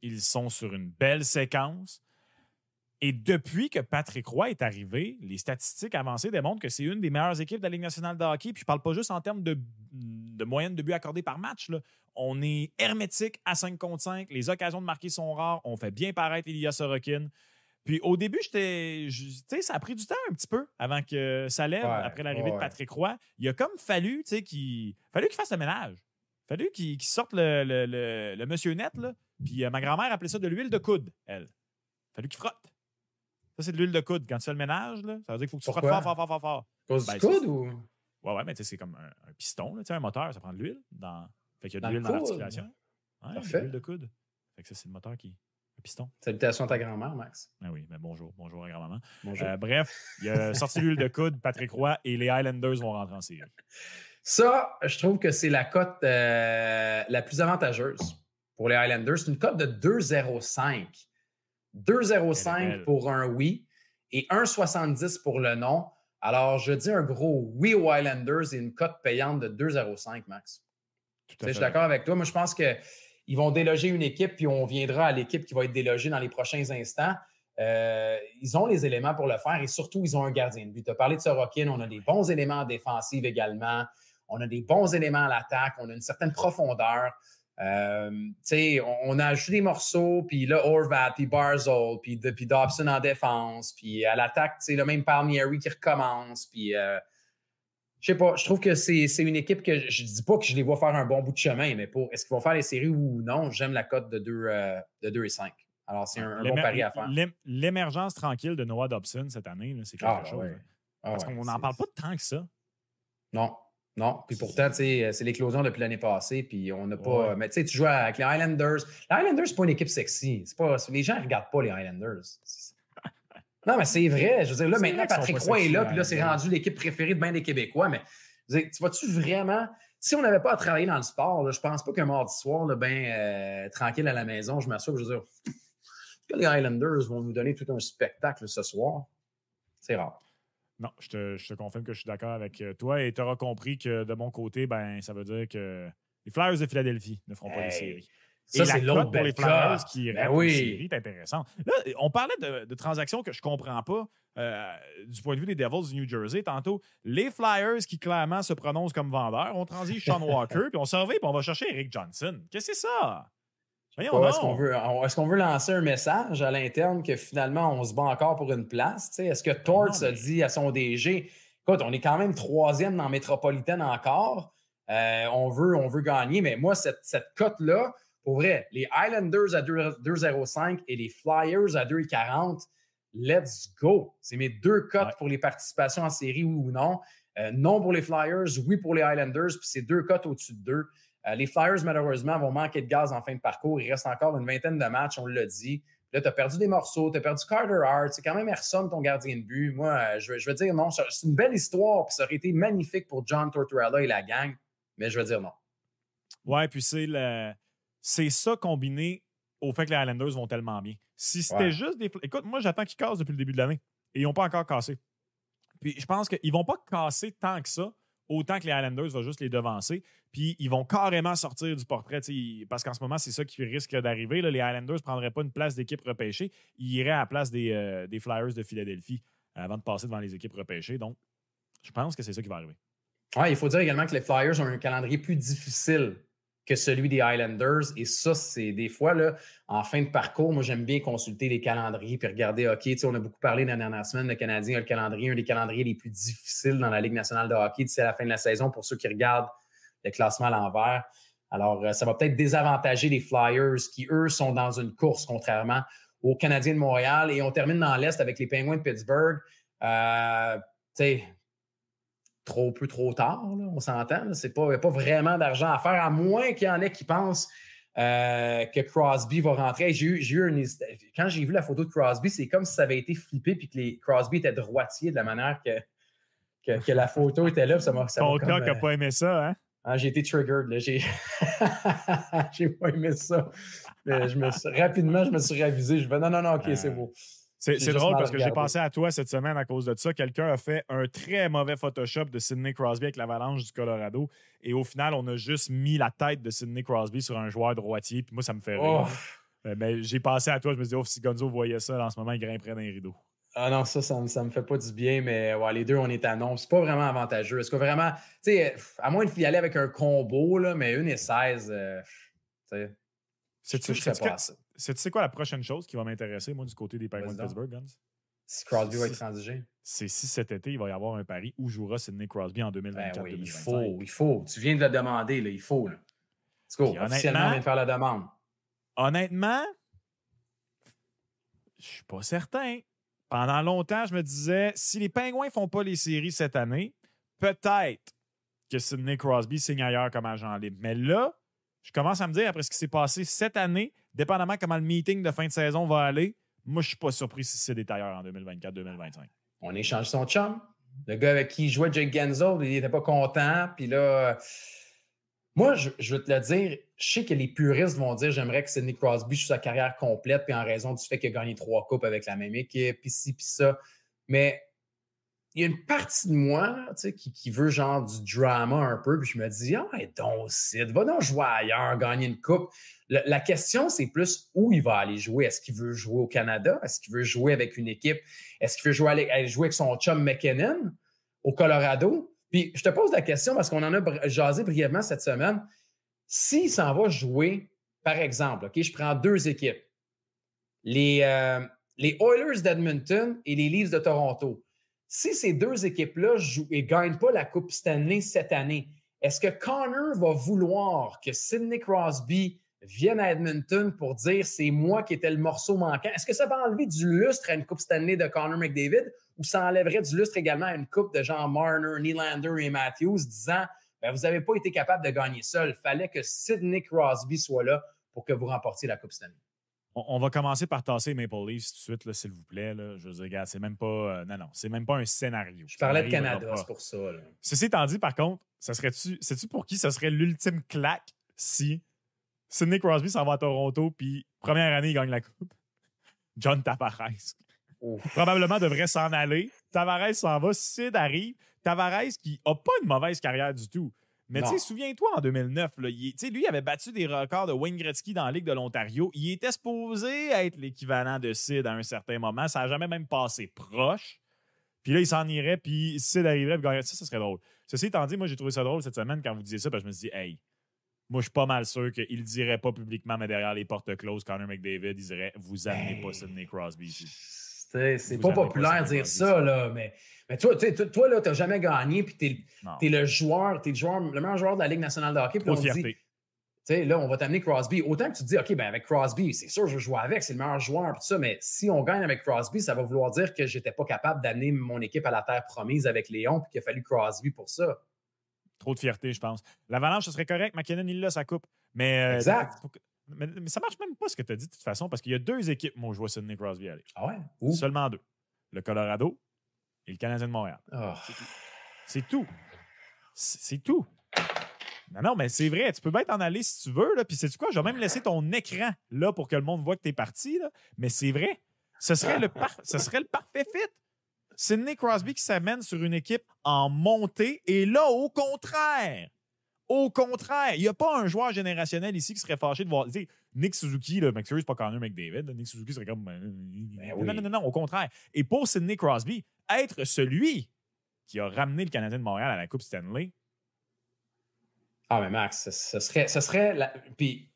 ils sont sur une belle séquence. Et depuis que Patrick Roy est arrivé, les statistiques avancées démontrent que c'est une des meilleures équipes de la Ligue nationale de hockey. Puis je parle pas juste en termes de, moyenne de but accordés par match. On est hermétique à 5 contre 5. Les occasions de marquer sont rares. On fait bien paraître Ilya Sorokin. Puis au début, j'étais, ça a pris du temps un petit peu avant que ça lève, après l'arrivée de Patrick Roy. Il a comme fallu qu'il fallu qu'il fasse le ménage. Fallu qu'il sorte le, monsieur net. Puis euh, ma grand-mère appelait ça de l'huile de coude, elle. Fallu qu'il frotte. Ça, c'est de l'huile de coude. Quand tu fais le ménage, là, ça veut dire qu'il faut que tu frottes fort, fort, fort, fort, Cause du ben, coude ou? Ouais, ouais, mais tu sais, c'est comme un, piston, là, un moteur, ça prend de l'huile. Dans... Fait qu'il y a de l'huile dans l'articulation. l'huile de coude. Fait que ça, c'est le moteur qui. Le piston. Salutations à ta grand-mère, Max. Ah oui, mais ben, bonjour. Bonjour à grand-maman. Euh, bref, il y a *laughs* sorti l'huile de coude, Patrick Roy, et les Highlanders vont rentrer en série. Ça, je trouve que c'est la cote euh, la plus avantageuse pour les Highlanders. C'est une cote de 2,05. 2,05 pour un oui et 1,70 pour le non. Alors, je dis un gros oui aux Islanders et une cote payante de 2,05, Max. Je suis d'accord avec toi. Moi, je pense qu'ils vont déloger une équipe, puis on viendra à l'équipe qui va être délogée dans les prochains instants. Euh, ils ont les éléments pour le faire et surtout, ils ont un gardien de but. Tu as parlé de Sorokin, on a des bons éléments défensifs également. On a des bons éléments à l'attaque, on a une certaine profondeur. Euh, on, on, a ajouté des morceaux, puis là, Orvat, puis Barzol, puis, Dobson en défense, puis à l'attaque, le même Palmieri qui recommence, puis euh, je sais pas, je trouve que c'est une équipe que je, dis pas que je les vois faire un bon bout de chemin, mais pour est-ce qu'ils vont faire les séries ou non, j'aime la cote de 2 euh, et 5. Alors, c'est un, bon pari à faire. L'émergence tranquille de Noah Dobson cette année, c'est quelque ah, ben chose. Hein. Ah Parce qu'on n'en parle pas tant que ça. Non, non, puis pourtant, c'est l'éclosion depuis l'année passée, puis on n'a pas. Mais tu sais, tu joues avec les Highlanders. Les Highlanders, c'est pas une équipe sexy. Pas, les gens ne regardent pas les Highlanders. non, mais c'est vrai. Je veux dire, là, maintenant, Patrick Roy est là, puis là, c'est rendu l'équipe préférée de bien des Québécois. Mais tu vas-tu vraiment. Si on n'avait pas à travailler dans le sport, je ne pense pas qu'un mardi soir, là, ben, euh, tranquille à la maison, je m'assure, je veux dire, *laughs* que les Highlanders vont nous donner tout un spectacle ce soir, c'est rare. Non, je te, confirme que je suis d'accord avec euh, toi et tu auras compris que de mon côté, ben, ça veut dire que les Flyers de Philadelphie ne feront pas les séries. Ça, et la pour les Flyers qui ben oui. séries est Là, on parlait de, transactions que je ne comprends pas euh, du point de vue des Devils du New Jersey tantôt. Les Flyers qui clairement se prononcent comme vendeurs, on transige Sean *laughs* Walker, puis on surveille, puis on va chercher Eric Johnson. Qu'est-ce que c'est ça? Est-ce qu'on veut, lancer un message à l'interne que finalement on se bat encore pour une place? Est-ce que ben Torts se dit à son DG, écoute, on est quand même troisième dans métropolitaine encore, euh, on, veut, on veut gagner, mais moi, cette, cote-là, pour vrai, les Islanders à 2,05 et les Flyers à 2,40, let's go. C'est mes deux cotes pour les participations en série, oui ou non. Euh, non pour les Flyers, oui pour les Islanders, puis c'est deux cotes au-dessus de deux. Euh, les Flyers, malheureusement, vont manquer de gaz en fin de parcours. Il reste encore une vingtaine de matchs, on l'a dit. Là, tu as perdu des morceaux, tu as perdu Carter Hart, c'est quand même Erson, ton gardien de but. Moi, euh, je, veux dire non, c'est une belle histoire, puis ça aurait été magnifique pour John Tortorella et la gang, mais je veux dire non. Ouais, puis c'est c'est ça combiné au fait que les Highlanders vont tellement bien. Si c'était juste des. Écoute, moi, j'attends qu'ils cassent depuis le début de l'année, et ils n'ont pas encore cassé. Puis je pense qu'ils ne vont pas casser tant que ça, autant que les Highlanders vont juste les devancer. Puis ils vont carrément sortir du portrait. Parce qu'en ce moment, c'est ça qui risque d'arriver. Les Highlanders ne prendraient pas une place d'équipe repêchée. Ils iraient à la place des, euh, Flyers de Philadelphie euh, avant de passer devant les équipes repêchées. Donc, je pense que c'est ça qui va arriver. il faut dire également que les Flyers ont un calendrier plus difficile que celui des Highlanders. Et ça, c'est des fois, là, en fin de parcours, moi, j'aime bien consulter les calendriers puis regarder, OK, on a beaucoup parlé la dernière semaine, le Canadien a le calendrier, un des calendriers les plus difficiles dans la Ligue nationale de hockey d'ici à la fin de la saison pour ceux qui regardent le classement à l'envers. Alors, euh, ça va peut-être désavantager les Flyers qui, eux, sont dans une course, contrairement aux Canadiens de Montréal. Et on termine dans l'Est avec les Penguins de Pittsburgh. Euh, tu sais, trop peu trop tard, on s'entend. Il n'y a pas vraiment d'argent à faire, à moins qu'il y en ait qui pensent euh, que Crosby va rentrer. Quand j'ai vu la photo de Crosby, c'est comme si ça avait été flippé puis que les... Crosby était droitier de la manière que, que, la photo était là. Ça m'a, Ton n'a euh, pas aimé ça, hein? Ah, j'ai été triggered. J'ai... *laughs* j'ai pas aimé ça. Euh, je me Rapidement, je me suis ravisé. Je non, non, non, OK, c'est beau. C'est drôle parce que j'ai pensé à toi cette semaine à cause de ça. Quelqu'un a fait un très mauvais Photoshop de Sidney Crosby avec l'avalanche du Colorado. Et au final, on a juste mis la tête de Sidney Crosby sur un joueur droitier. Puis moi, ça me fait rire. Mais oh. euh, ben, j'ai pensé à toi, je me dis, oh, si Gonzo voyait ça, en ce moment, il grimperait dans les rideaux. Ah non, ça, ça, ne me fait pas du bien, mais ouais, les deux, on est à non. C'est pas vraiment avantageux. Est-ce que vraiment, tu sais, à moins fille aller avec un combo, là, mais une et 16, euh, tu sais. cest possible. C'est quoi la prochaine chose qui va m'intéresser, moi, du côté des Penguins de Pittsburgh, Guns? Si Crosby va être transigé. C'est si cet été, il va y avoir un pari où jouera Sidney Crosby en 2024. Ben il faut, il faut. Tu viens de le demander, là, il faut. Là. Let's go. Officiellement, on vient de faire la demande. Honnêtement, je suis pas certain. Pendant longtemps, je me disais, si les Pingouins font pas les séries cette année, peut-être que Sidney Crosby signe ailleurs comme agent libre. Mais là, je commence à me dire, après ce qui s'est passé cette année, dépendamment comment le meeting de fin de saison va aller, moi, je ne suis pas surpris si c'est des tailleurs en 2024-2025. On échange son chum. Le gars avec qui jouait Jake Genzo, il n'était pas content. Puis là, moi, je, veux te le dire, je sais que les puristes vont dire j'aimerais que Sidney Crosby joue sa carrière complète, puis en raison du fait qu'il a gagné trois coupes avec la même équipe, puis ci, puis ça. Mais il y a une partie de moi qui, veut genre du drama un peu, puis je me dis, ah, donc, Sid, va donc jouer ailleurs, gagner une coupe. la question, c'est plus où il va aller jouer. Est-ce qu'il veut jouer au Canada? Est-ce qu'il veut jouer avec une équipe? Est-ce qu'il veut jouer, aller, jouer avec son chum McKinnon au Colorado? Puis je te pose la question parce qu'on en a jasé brièvement cette semaine. S'il s'en va jouer, par exemple, OK, je prends deux équipes, les, euh, les Oilers d'Edmonton et les Leafs de Toronto si ces deux équipes-là jouent et gagnent pas la Coupe Stanley cette année, est-ce que Connor va vouloir que Sidney Crosby vienne à Edmonton pour dire c'est moi qui étais le morceau manquant? Est-ce que ça va enlever du lustre à une Coupe Stanley de Connor McDavid ou ça enlèverait du lustre également à une Coupe de Jean Marner, Nylander et Matthews disant ben, vous n'avez pas été capable de gagner seul, il fallait que Sidney Crosby soit là pour que vous remportiez la Coupe Stanley? on, va commencer par tasser Maple Leafs tout de suite, s'il vous plaît. Je veux dire, regarde, c'est même pas. Euh, non, non, c'est même pas un scénario. Je parlais de Canada, c'est pour ça. Ceci étant dit, par contre, ça serait-tu. Sais-tu pour qui ça serait l'ultime claque si Sidney Crosby s'en va à Toronto, puis première année, il gagne la Coupe? *laughs* John Tavares. Probablement devrait s'en aller. Tavares s'en va, Sid arrive. Tavares qui a pas une mauvaise carrière du tout. Mais tu sais, souviens-toi, en 2009, lui, il avait battu des records de Wayne Gretzky dans la Ligue de l'Ontario. Il était supposé être l'équivalent de Sid à un certain moment. Ça n'a jamais même passé proche. Puis là, il s'en irait, puis Sid arriverait, puis ça, ça serait drôle. Ceci étant dit, moi, j'ai trouvé ça drôle cette semaine quand vous disiez ça, parce je me suis dit, hey, moi, je suis pas mal sûr qu'il ne dirait pas publiquement, mais derrière les portes closes, Connor McDavid, il dirait Vous amenez pas Sidney Crosby c'est pas populaire de dire ça, là, mais, mais toi, toi, là, jamais gagné, puis t'es es le joueur, t'es le meilleur joueur de la Ligue nationale de hockey. Puis on fierté. là, on va t'amener Crosby. Autant que tu te dis, OK, ben avec Crosby, c'est sûr, je joue avec, c'est le meilleur joueur, tout ça, mais si on gagne avec Crosby, ça va vouloir dire que j'étais pas capable d'amener mon équipe à la terre promise avec Léon, puis qu'il a fallu Crosby pour ça. Trop de fierté, je pense. L'avalanche, ce serait correct. McKinnon, il l'a, ça coupe. Mais, euh, exact. Mais, ça marche même pas ce que tu as dit de toute façon, parce qu'il y a deux équipes, moi, je vois Sidney Crosby aller. Ah ouais? Seulement deux. Le Colorado et le Canadien de Montréal. Ah. C'est tout. C'est tout. Non, non, mais c'est vrai, tu peux bien t'en aller si tu veux, là. Puis c'est quoi? Je vais même laisser ton écran là pour que le monde voit que tu es parti, Mais c'est vrai. Ce serait le, ce serait le parfait fit. Sidney Crosby qui s'amène sur une équipe en montée et là, au contraire, au contraire, il n'y a pas un joueur générationnel ici qui serait fâché de voir. Nick Suzuki, le McSurry, c'est pas Connor McDavid. Nick Suzuki serait comme. Ben, euh, ben non, non, non, au contraire. Et pour Sidney Crosby, être celui qui a ramené le Canadien de Montréal à la Coupe Stanley. Ah, mais Max, ce, serait. Ce serait puis,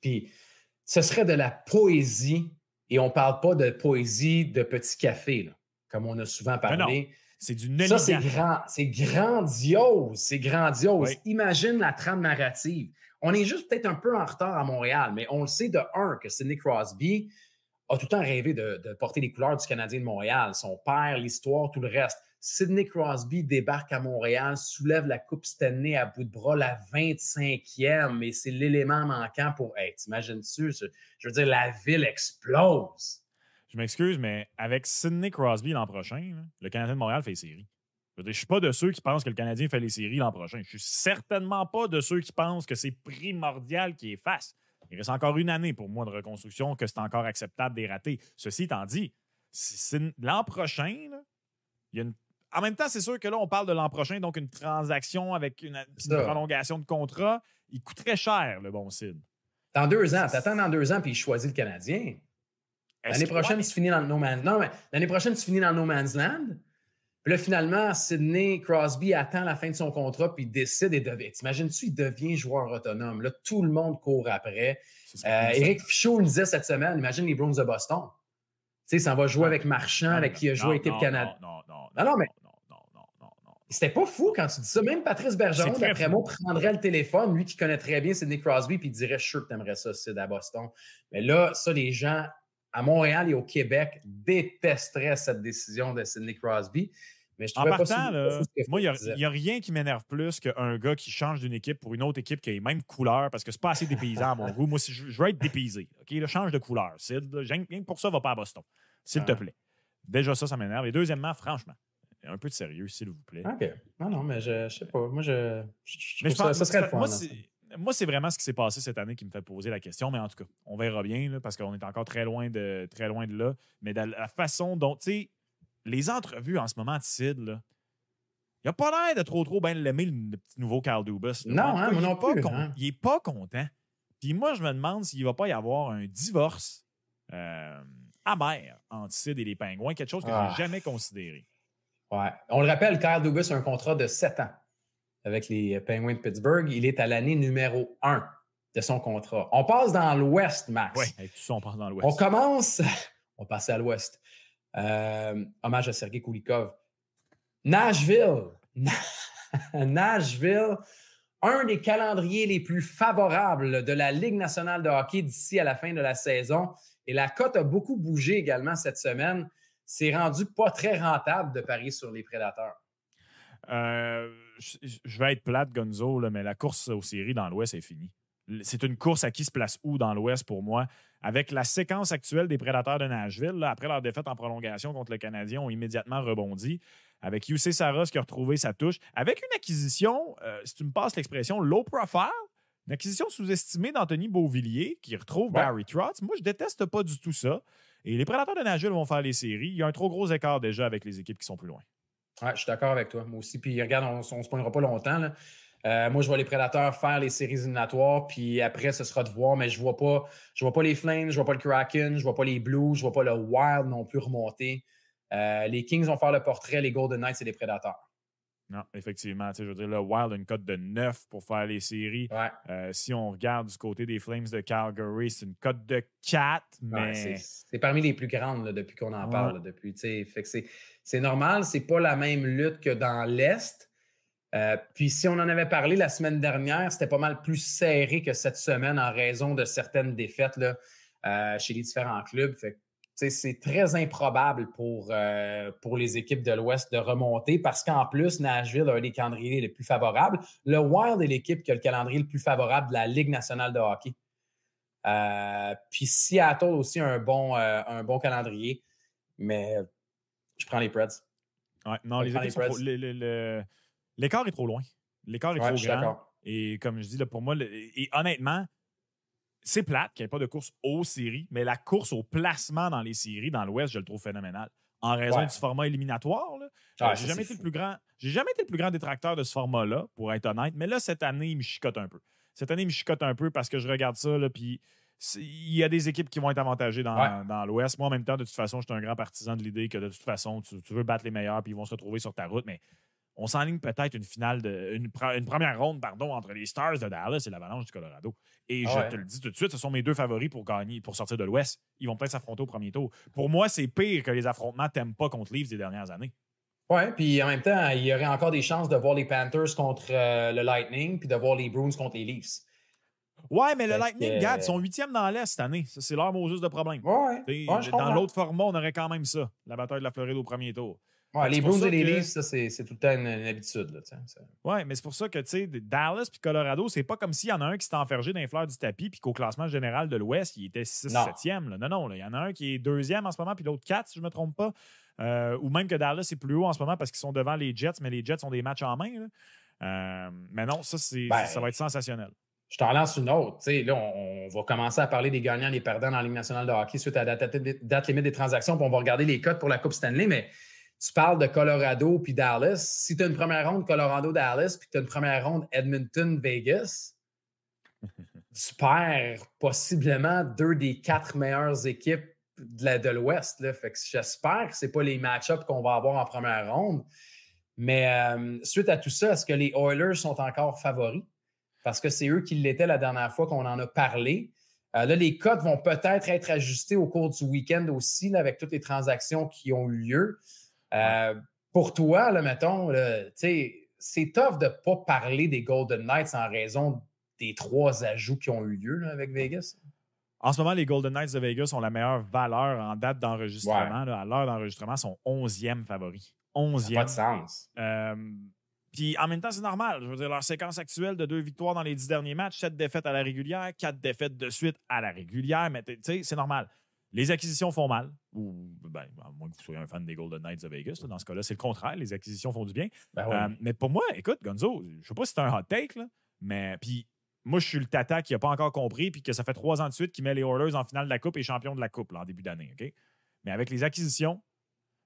ce serait de la poésie. Et on parle pas de poésie de petit café, comme on a souvent ben parlé. C'est du Ça, c'est grand, c'est grandiose. C'est grandiose. Imagine la trame narrative. On est juste peut-être un peu en retard à Montréal, mais on le sait de un que Sidney Crosby a tout le temps rêvé de, porter les couleurs du Canadien de Montréal. Son père, l'histoire, tout le reste. Sidney Crosby débarque à Montréal, soulève la Coupe Stanley à bout de bras, la 25e, et c'est l'élément manquant pour. être. imagine tu je veux dire, la ville explose je m'excuse, mais avec Sidney Crosby l'an prochain, le Canadien de Montréal fait séries. Je ne suis pas de ceux qui pensent que le Canadien fait les séries l'an prochain. Je suis certainement pas de ceux qui pensent que c'est primordial qu'il efface. Il reste encore une année pour moi de reconstruction, que c'est encore acceptable des ratés. Ceci étant dit, l'an prochain, il y a une... en même temps, c'est sûr que là, on parle de l'an prochain, donc une transaction avec une, prolongation de contrat. Il coûterait cher, le bon Sid. Dans deux ans, attends dans deux ans, puis il choisit le Canadien. L'année prochaine, tu finis dans le No Man's Land. l'année prochaine, tu finis dans le No Man's Land. Puis là, finalement, Sidney Crosby attend la fin de son contrat, puis il décide et devient. T'imagines-tu, il devient joueur autonome. Là, tout le monde court après. Euh, Eric Fichaud le disait cette semaine, imagine les Browns de Boston. Tu sais, ça va jouer avec Marchand, avec qui a joué équipe Canada. Non, non, non. Non, non, non, non, C'était pas fou quand tu dis ça. Même Patrice Bergeron, d'après moi, prendrait le téléphone, lui qui connaît très bien Sidney Crosby, puis il dirait, sure, t'aimerais ça, Sid, à Boston. Mais là, ça, les gens à Montréal et au Québec détesterait cette décision de Sidney Crosby. Mais je en partant, moi, il n'y a, rien qui m'énerve plus qu'un gars qui change d'une équipe pour une autre équipe qui a les mêmes couleurs parce que c'est pas assez dépaysant à mon goût. Moi, je, je, veux être dépaysé. OK, le change de couleur. Sid, rien que pour ça, ne va pas à Boston. S'il te ah. plaît. Déjà, ça, ça m'énerve. Et deuxièmement, franchement, un peu de sérieux, s'il vous plaît. OK. Non, non, mais je, ne sais pas. Moi, je. mais ça, serait le hein moi, c'est vraiment ce qui s'est passé cette année qui me fait poser la question, mais en tout cas, on verra bien parce qu'on est encore très loin de, très loin de là. Mais la façon dont, tu sais, les entrevues en ce moment de Sid, là, il n'a pas l'air de trop trop bien l'aimer, le petit nouveau Carl Dubus. Non, hein, non pas hein. Il n'est pas content. Puis moi, je me demande s'il ne va pas y avoir un divorce euh, amer entre Sid et les pingouins, quelque chose que ah. jamais considéré. Ouais. On le rappelle, Carl Dubus a un contrat de 7 ans avec les Penguins de Pittsburgh. Il est à l'année numéro 1 de son contrat. On passe dans l'Ouest, Max. Oui, avec tout ça, on passe dans l'Ouest. On commence, *laughs* on passe à l'Ouest. Euh, hommage à Sergei Koulikov. Nashville. *laughs* Nashville, un des calendriers les plus favorables de la Ligue nationale de hockey d'ici à la fin de la saison. Et la cote a beaucoup bougé également cette semaine. C'est rendu pas très rentable de parier sur les prédateurs. Euh, je vais être plate, Gonzo, mais la course aux séries dans l'Ouest est finie. C'est une course à qui se place où dans l'Ouest pour moi. Avec la séquence actuelle des prédateurs de Nashville, après leur défaite en prolongation contre le Canadien, ont immédiatement rebondi. Avec UC Saros qui a retrouvé sa touche. Avec une acquisition, euh, si tu me passes l'expression, low profile, une acquisition sous-estimée d'Anthony Beauvillier qui retrouve Barry Trotz. Moi, je déteste pas du tout ça. Et les prédateurs de Nashville vont faire les séries. Il y a un trop gros écart déjà avec les équipes qui sont plus loin. Ouais, je suis d'accord avec toi. Moi aussi. Puis regarde, on ne se poignera pas longtemps. Euh, moi, je vois les Prédateurs faire les séries éliminatoires, puis après, ce sera de voir, mais je vois pas, je vois pas les Flames, je vois pas le Kraken, je vois pas les Blues, je vois pas le Wild non plus remonter. Euh, les Kings vont faire le portrait, les Golden Knights et les Prédateurs. Non, effectivement. Je veux dire, le Wild a une cote de 9 pour faire les séries. Euh, si on regarde du côté des Flames de Calgary, c'est une cote de 4, mais... c'est parmi les plus grandes depuis qu'on en parle. c'est normal, c'est pas la même lutte que dans l'Est. Euh, puis si on en avait parlé la semaine dernière, c'était pas mal plus serré que cette semaine en raison de certaines défaites là, euh, chez les différents clubs. Fait c'est très improbable pour, euh, pour les équipes de l'Ouest de remonter parce qu'en plus, Nashville a un des calendriers les plus favorables. Le Wild est l'équipe qui a le calendrier le plus favorable de la Ligue nationale de hockey. Euh, puis Seattle aussi a un bon, euh, un bon calendrier, mais je prends les Preds. Ouais, non, je les L'écart est trop loin. L'écart est trop grand. Et comme je dis, là, pour moi, et honnêtement, c'est plate qu'il n'y ait pas de course aux séries, mais la course au placement dans les séries dans l'Ouest, je le trouve phénoménal. En raison du format éliminatoire, euh, j'ai jamais été le plus grand, j'ai jamais été le plus grand détracteur de ce format-là, pour être honnête. Mais là, cette année, il me chicote un peu. Cette année, il me chicote un peu parce que je regarde ça, puis il y a des équipes qui vont être avantagées dans, dans l'Ouest. Moi, en même temps, de toute façon, je suis un grand partisan de l'idée que de toute façon, tu, veux battre les meilleurs, puis ils vont se retrouver sur ta route. Mais on s'enligne peut-être une finale une, première ronde pardon, entre les Stars de Dallas et l'Avalanche du Colorado. Et ah je te le dis tout de suite, ce sont mes deux favoris pour gagner, pour sortir de l'Ouest. Ils vont peut-être s'affronter au premier tour. Pour moi, c'est pire que les affrontements t'aimes pas contre Leafs des dernières années. Oui, puis en même temps, il y aurait encore des chances de voir les Panthers contre euh, le Lightning, puis de voir les Bruins contre les Leafs. Ouais, mais le Lightning, regarde, ils sont euh, huitièmes dans l'Est cette année. C'est leur mot juste de problème. dans l'autre format, on aurait quand même ça, la bataille de la Floride au premier tour les Browns et les ça, c'est, tout le temps une, habitude. Là, Ouais, mais c'est pour ça que Dallas puis Colorado, c'est pas comme s'il y en a un qui s'est enfergé dans les fleurs du tapis puis qu'au classement général de l'Ouest, il était 6-7e. Non, non, non il y en a un qui est deuxième en ce moment puis l'autre 4, si je ne me trompe pas. Euh, ou même que Dallas est plus haut en ce moment parce qu'ils sont devant les Jets, mais les Jets ont des matchs en main. Euh, mais non, ça, ben, ça va être sensationnel. Je t'en lance une autre. là, on, va commencer à parler des gagnants et des perdants dans la Ligue nationale de hockey suite à la date, limite des transactions, on va regarder les cotes pour la Coupe Stanley, mais tu parles de Colorado puis Dallas. Si tu as une première ronde Colorado-Dallas puis tu as une première ronde Edmonton-Vegas, *laughs* tu perds possiblement deux des quatre meilleures équipes de l'Ouest. que j'espère que ce pas les match-ups qu'on va avoir en première ronde. Mais euh, suite à tout ça, est-ce que les Oilers sont encore favoris? Parce que c'est eux qui l'étaient la dernière fois qu'on en a parlé. Euh, là, les cotes vont peut-être être ajustées au cours du week-end aussi, avec toutes les transactions qui ont eu lieu. Euh, pour toi, là, mettons, c'est tough de ne pas parler des Golden Knights en raison des trois ajouts qui ont eu lieu avec Vegas. En ce moment, les Golden Knights de Vegas ont la meilleure valeur en date d'enregistrement. À l'heure d'enregistrement, sont 11e favoris. 11e. pas de sens. Euh, puis en même temps, c'est normal. Je veux dire, leur séquence actuelle de deux victoires dans les dix derniers matchs, sept défaites à la régulière, quatre défaites de suite à la régulière, mais c'est normal. Les acquisitions font mal, ou ben, à moins que vous soyez un fan des Golden Knights de Vegas, dans ce cas-là, c'est le contraire, les acquisitions font du bien. Ben euh, mais pour moi, écoute, Gonzo, je sais pas si c'est un hot take, mais puis moi, je suis le tata qui n'a pas encore compris, puis que ça fait trois ans de suite qu'il met les Oilers en finale de la Coupe et champion de la Coupe là, en début d'année. ok Mais avec les acquisitions,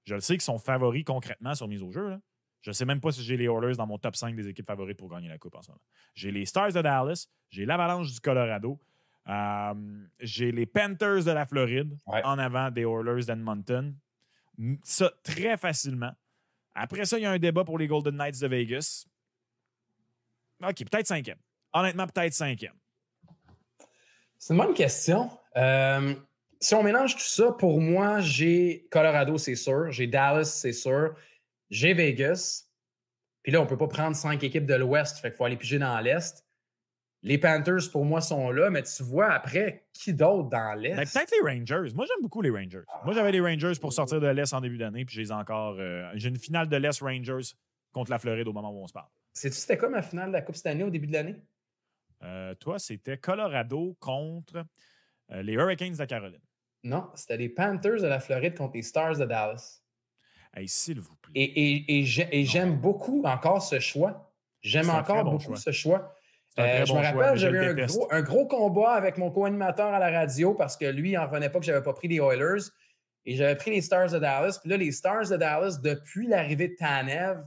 je le sais qu'ils sont favoris concrètement sur mise au jeu. Je ne sais même pas si j'ai les Oilers dans mon top 5 des équipes favorites pour gagner la Coupe en ce moment. J'ai les Stars de Dallas, j'ai l'Avalanche du Colorado, euh, j'ai les Panthers de la Floride en avant des Oilers d'Edmonton. Ça, très facilement. Après ça, il y a un débat pour les Golden Knights de Vegas. OK, peut-être cinquième. Honnêtement, peut-être cinquième. C'est une bonne question. Euh, si on mélange tout ça, pour moi, j'ai Colorado, c'est sûr. J'ai Dallas, c'est sûr. J'ai Vegas. Puis là, on ne peut pas prendre cinq équipes de l'Ouest. Fait qu'il faut aller piger dans l'Est. Les Panthers, pour moi, sont là, mais tu vois après qui d'autre dans l'Est. Ben, peut-être les Rangers. Moi, j'aime beaucoup les Rangers. Moi, j'avais les Rangers pour sortir de l'Est en début d'année, puis j'ai encore. Euh, j'ai une finale de l'Est Rangers contre la Floride au moment où on se parle. sais c'était comme la finale de la Coupe cette année au début de l'année? Euh, toi, c'était Colorado contre euh, les Hurricanes de la Caroline. Non, c'était les Panthers de la Floride contre les Stars de Dallas. s'il vous plaît. Et, j'aime beaucoup encore ce choix. J'aime encore beaucoup ce choix. Euh, je me rappelle, j'avais un gros, un gros, combat avec mon co-animateur à la radio parce que lui, il n'en revenait pas que j'avais pas pris les Oilers. Et j'avais pris les Stars de Dallas. Puis là, les Stars de Dallas, depuis l'arrivée de Tanev,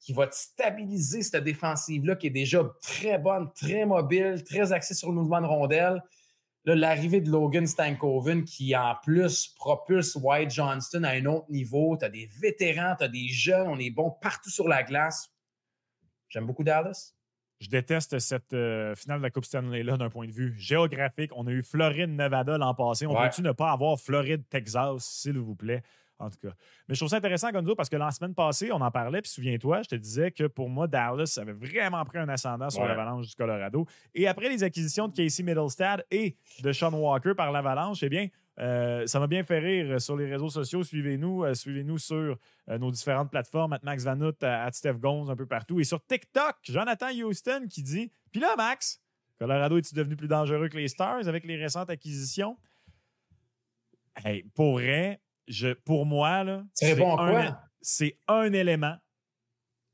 qui va stabiliser cette défensive-là, qui est déjà très bonne, très mobile, très axée sur le mouvement de rondelle. L'arrivée de Logan Stankoven, qui en plus propulse White Johnston à un autre niveau. Tu as des vétérans, tu as des jeunes, on est bon partout sur la glace. J'aime beaucoup Dallas. Je déteste cette euh, finale de la Coupe Stanley-là d'un point de vue géographique. On a eu Floride-Nevada l'an passé. On peut-tu ne pas avoir Floride-Texas, s'il vous plaît? En tout cas. Mais je trouve ça intéressant, Gonzo, parce que la semaine passée, on en parlait, puis souviens-toi, je te disais que pour moi, Dallas avait vraiment pris un ascendant sur l'Avalanche du Colorado. Et après les acquisitions de Casey Middlestad et de Sean Walker par l'Avalanche, eh bien, euh, ça m'a bien fait rire euh, sur les réseaux sociaux. Suivez-nous. Euh, suivez-nous sur nos différentes plateformes, À Max Vanout, à Steph Gonz, un peu partout. Et sur TikTok, Jonathan Houston qui dit Puis là, Max, Colorado est-il devenu plus dangereux que les Stars avec les récentes acquisitions hey, Pour je, pour moi, c'est un, élément,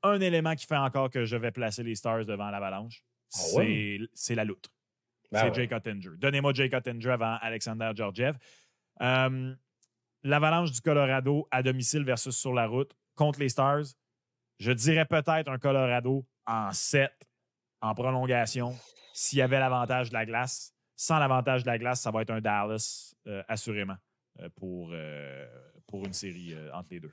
un élément qui fait encore que je vais placer les Stars devant l'avalanche. Ah c'est la loutre. Ben c'est Jake Ottinger. Donnez-moi Jake Ottinger avant Alexander Georgiev. Euh, l'avalanche du Colorado à domicile versus sur la route contre les Stars. Je dirais peut-être un Colorado en 7, en prolongation, s'il y avait l'avantage de la glace. Sans l'avantage de la glace, ça va être un Dallas, euh, assurément, euh, pour, pour une série entre les deux.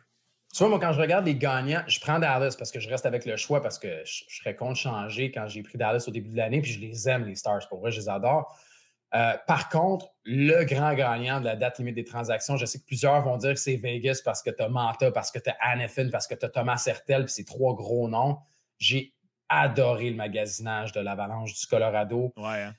Tu vois, moi, quand je regarde les gagnants, je prends Dallas parce que je reste avec le choix parce que je, serais contre changer quand j'ai pris Dallas au début de l'année, puis je les aime, les Stars. Pour vrai, je les adore. Euh, par contre, le grand gagnant de la date limite des transactions, je sais que plusieurs vont dire que c'est Vegas parce que tu as Manta, parce que tu as parce que tu Thomas Hertel, puis ces trois gros noms. J'ai adoré le magasinage de l'Avalanche du Colorado. Ouais. Hein.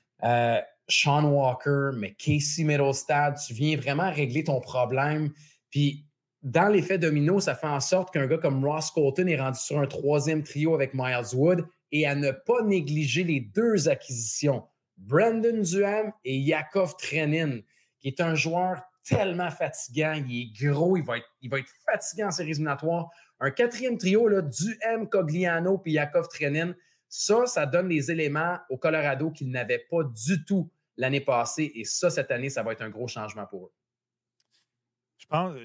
Euh, Sean Walker, mais Casey Middlestad, tu viens vraiment régler ton problème. Puis dans l'effet domino, ça fait en sorte qu'un gars comme Ross Colton est rendu sur un troisième trio avec Miles Wood et à ne pas négliger les deux acquisitions, Brandon Duham et Yakov Trenin, qui est un joueur tellement fatigant, il est gros, il va être, il fatigant en séries éliminatoires. Un quatrième trio, là, Duham, Cogliano puis Yakov Trenin, ça, ça donne des éléments au Colorado qu'ils n'avaient pas du tout l'année passée et ça, cette année, ça va être un gros changement pour eux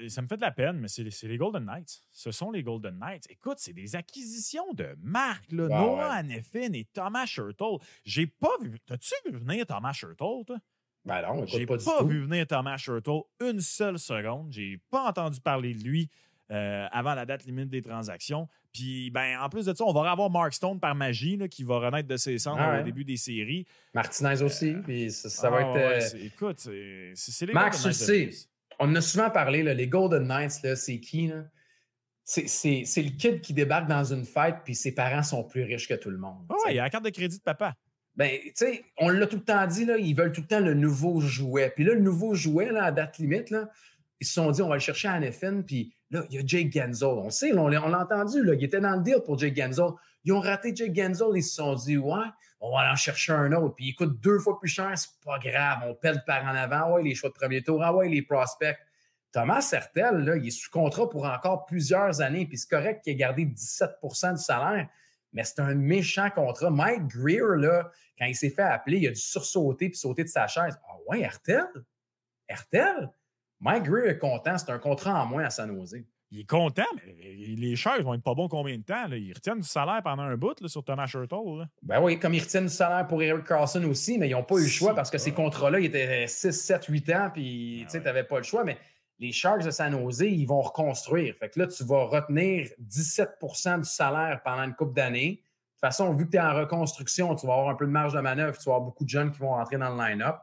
ça me fait de la peine, mais c'est les Golden Knights. Ce sont les Golden Knights. Écoute, c'est des acquisitions de Marc bah Noah et Thomas Shurtle. J'ai pas vu. T'as-tu vu venir Thomas Shurtle, toi? Ben non, J'ai pas, vu venir Thomas Shurtle une seule seconde. J'ai pas entendu parler de lui euh, avant la date limite des transactions. Puis, ben, en plus de ça, on va avoir Mark Stone par magie qui va renaître de ses cendres ah au début des séries. Martinez aussi. Euh, puis ça, ah va être. Euh, écoute, c'est les Max, on en a souvent parlé, les Golden Knights, c'est qui? C'est le kid qui débarque dans une fête, puis ses parents sont plus riches que tout le monde. Oui, il y a la carte de crédit de papa. Ben, tu sais, on l'a tout le temps dit, là, ils veulent tout le temps le nouveau jouet. Puis là, le nouveau jouet, là, à date limite, là, ils se sont dit, on va le chercher à NFN. Puis là, il y a Jake Genzo. On sait, on l'a entendu, là, il était dans le deal pour Jake Genzo. Ils ont raté Jake Genzo, Ils se sont dit, ouais, on va en chercher un autre. Puis il coûte deux fois plus cher, c'est pas grave. On pèle par en avant. Ah ouais, les choix de premier tour. Ah ouais, les prospects. Thomas Sertel, là, il est sous contrat pour encore plusieurs années. Puis c'est correct qu'il ait gardé 17 du salaire, mais c'est un méchant contrat. Mike Greer, là, quand il s'est fait appeler, il a dû sursauter puis sauter de sa chaise. Ah ouais, Hertel? Hertel? Mike Greer est content. C'est un contrat en moins à sa il est content, mais euh, les chaises vont être pas bons combien de temps? Ils retiennent du salaire pendant un bout sur Thomas Shurtle. Ben oui, comme ils retiennent du salaire pour Eric Carson aussi, mais ils n'ont pas eu le choix parce que ces contrats-là, ils étaient 6, 7, 8 ans, puis ben tu n'avais pas le choix. Mais les Sharks de San Jose, ils vont reconstruire. Fait que là, tu vas retenir 17 du salaire pendant une coupe d'années. De toute façon, vu que tu es en reconstruction, tu vas avoir un peu de marge de manœuvre, tu vas avoir beaucoup de jeunes qui vont rentrer dans le line-up.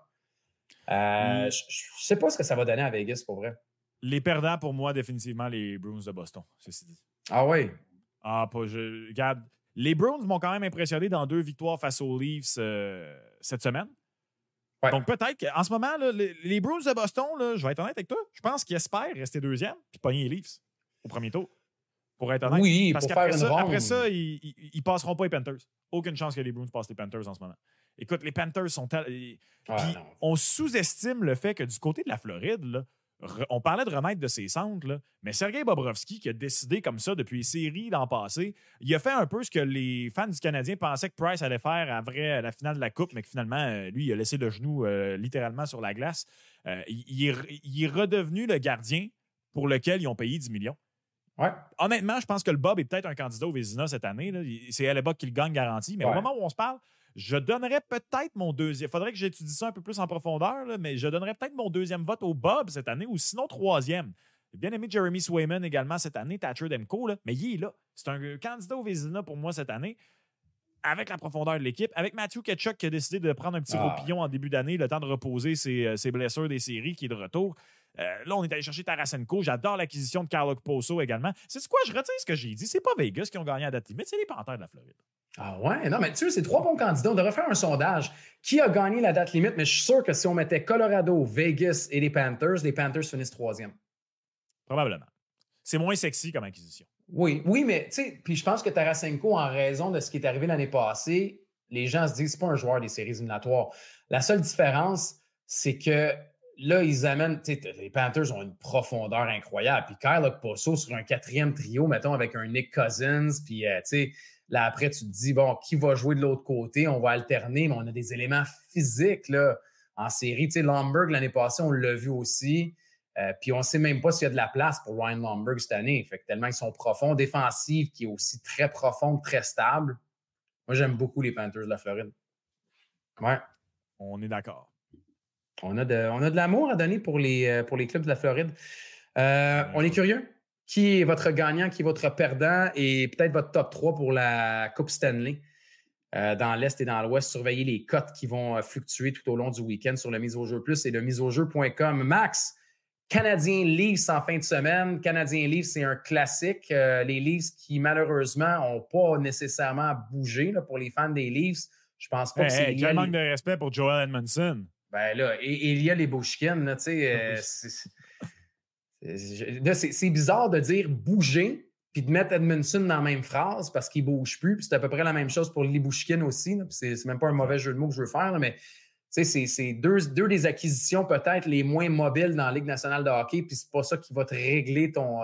Euh, mm. Je ne sais pas ce que ça va donner à Vegas pour vrai les perdants pour moi, définitivement, les Bruins de Boston, ceci dit. Ah oui? Ah, pas, je, regarde, les Bruins m'ont quand même impressionné dans deux victoires face aux Leafs euh, cette semaine. Donc peut-être qu'en ce moment, les, Bruins de Boston, je vais être honnête avec toi, je pense qu'ils espèrent rester deuxième puis pogner les Leafs au premier tour. Pour être honnête. Oui, Parce après ça, ils, passeront pas les Panthers. Aucune chance que les Bruins passent les Panthers en ce moment. Écoute, les Panthers sont. on sous-estime le fait que du côté de la Floride, là, on parlait de remettre de ses centres, mais Sergei Bobrovski, qui a décidé comme ça depuis les séries l'an passé, il a fait un peu ce que les fans du Canadien pensaient que Price allait faire à la finale de la Coupe, mais que finalement, euh, lui, il a laissé le genou euh, littéralement sur la glace. Euh, il, est, redevenu le gardien pour lequel ils ont payé 10 millions. Honnêtement, je pense que le Bob est peut-être un candidat au Vézina cette année. C'est à l'époque qu'il gagne garantie, mais au moment où on se parle, je donnerais peut-être mon deuxième. Il Faudrait que j'étudie ça un peu plus en profondeur, mais je donnerais peut-être mon deuxième vote au Bob cette année ou sinon troisième. J'ai bien aimé Jeremy Swayman également cette année, Thatcher Demko, là, mais il est là. C'est un candidat au Vézina pour moi cette année avec la profondeur de l'équipe, avec Matthew Ketchuk qui a décidé de prendre un petit ah. roupillon en début d'année, le temps de reposer ses, euh, blessures des séries, qui est de retour. Euh, là, on est allé chercher Tarasenko. J'adore l'acquisition de Carlo Poso également. C'est quoi? Je retiens ce que j'ai dit. C'est pas Vegas qui ont gagné à date limite, c'est les Panthers de la Floride. Ah ouais? Non, mais tu sais, c'est trois bons candidats. On devrait faire un sondage. Qui a gagné la date limite? Mais je suis sûr que si on mettait Colorado, Vegas et les Panthers, les Panthers finissent troisième. Probablement. C'est moins sexy comme acquisition. Oui, oui, mais tu sais, puis je pense que Tarasenko, en raison de ce qui est arrivé l'année passée, les gens se disent c'est pas un joueur des séries éliminatoires. La seule différence, c'est que là, ils amènent. Tu sais, Les Panthers ont une profondeur incroyable. Puis Kyle Posso sur un quatrième trio, mettons, avec un Nick Cousins, puis euh, tu sais, Là, après, tu te dis, bon, qui va jouer de l'autre côté? On va alterner, mais on a des éléments physiques là, en série. Tu sais, Lomberg, l'année passée, on l'a vu aussi. Euh, puis on ne sait même pas s'il y a de la place pour Ryan Lomberg cette année. Fait tellement ils sont profonds. défensifs, qui est aussi très profonde, très stable. Moi, j'aime beaucoup les Panthers de la Floride. Ouais. On est d'accord. On a de, de l'amour à donner pour les, euh, pour les clubs de la Floride. Euh, on est curieux qui est votre gagnant, qui est votre perdant et peut-être votre top 3 pour la Coupe Stanley. Euh, dans l'Est et dans l'Ouest, surveillez les cotes qui vont euh, fluctuer tout au long du week-end sur le mise au jeu plus et le miseaujeu.com. Max, Canadien Leafs en fin de semaine. Canadien Leafs, c'est un classique. Euh, les Leafs qui, malheureusement, n'ont pas nécessairement bougé pour les fans des Leafs. Je pense pas que c'est. Hey, quel manque de respect pour Joel Edmondson. Ben là, il y a les Bouchkins, tu sais. Ah, c'est bizarre de dire bouger puis de mettre Edmundson dans la même phrase parce qu'il bouge plus. c'est à peu près la même chose pour Bouchkin aussi. C'est même pas un mauvais jeu de mots que je veux faire, mais c'est deux, des acquisitions peut-être les moins mobiles dans la Ligue nationale de hockey, puis c'est pas ça qui va te régler ton,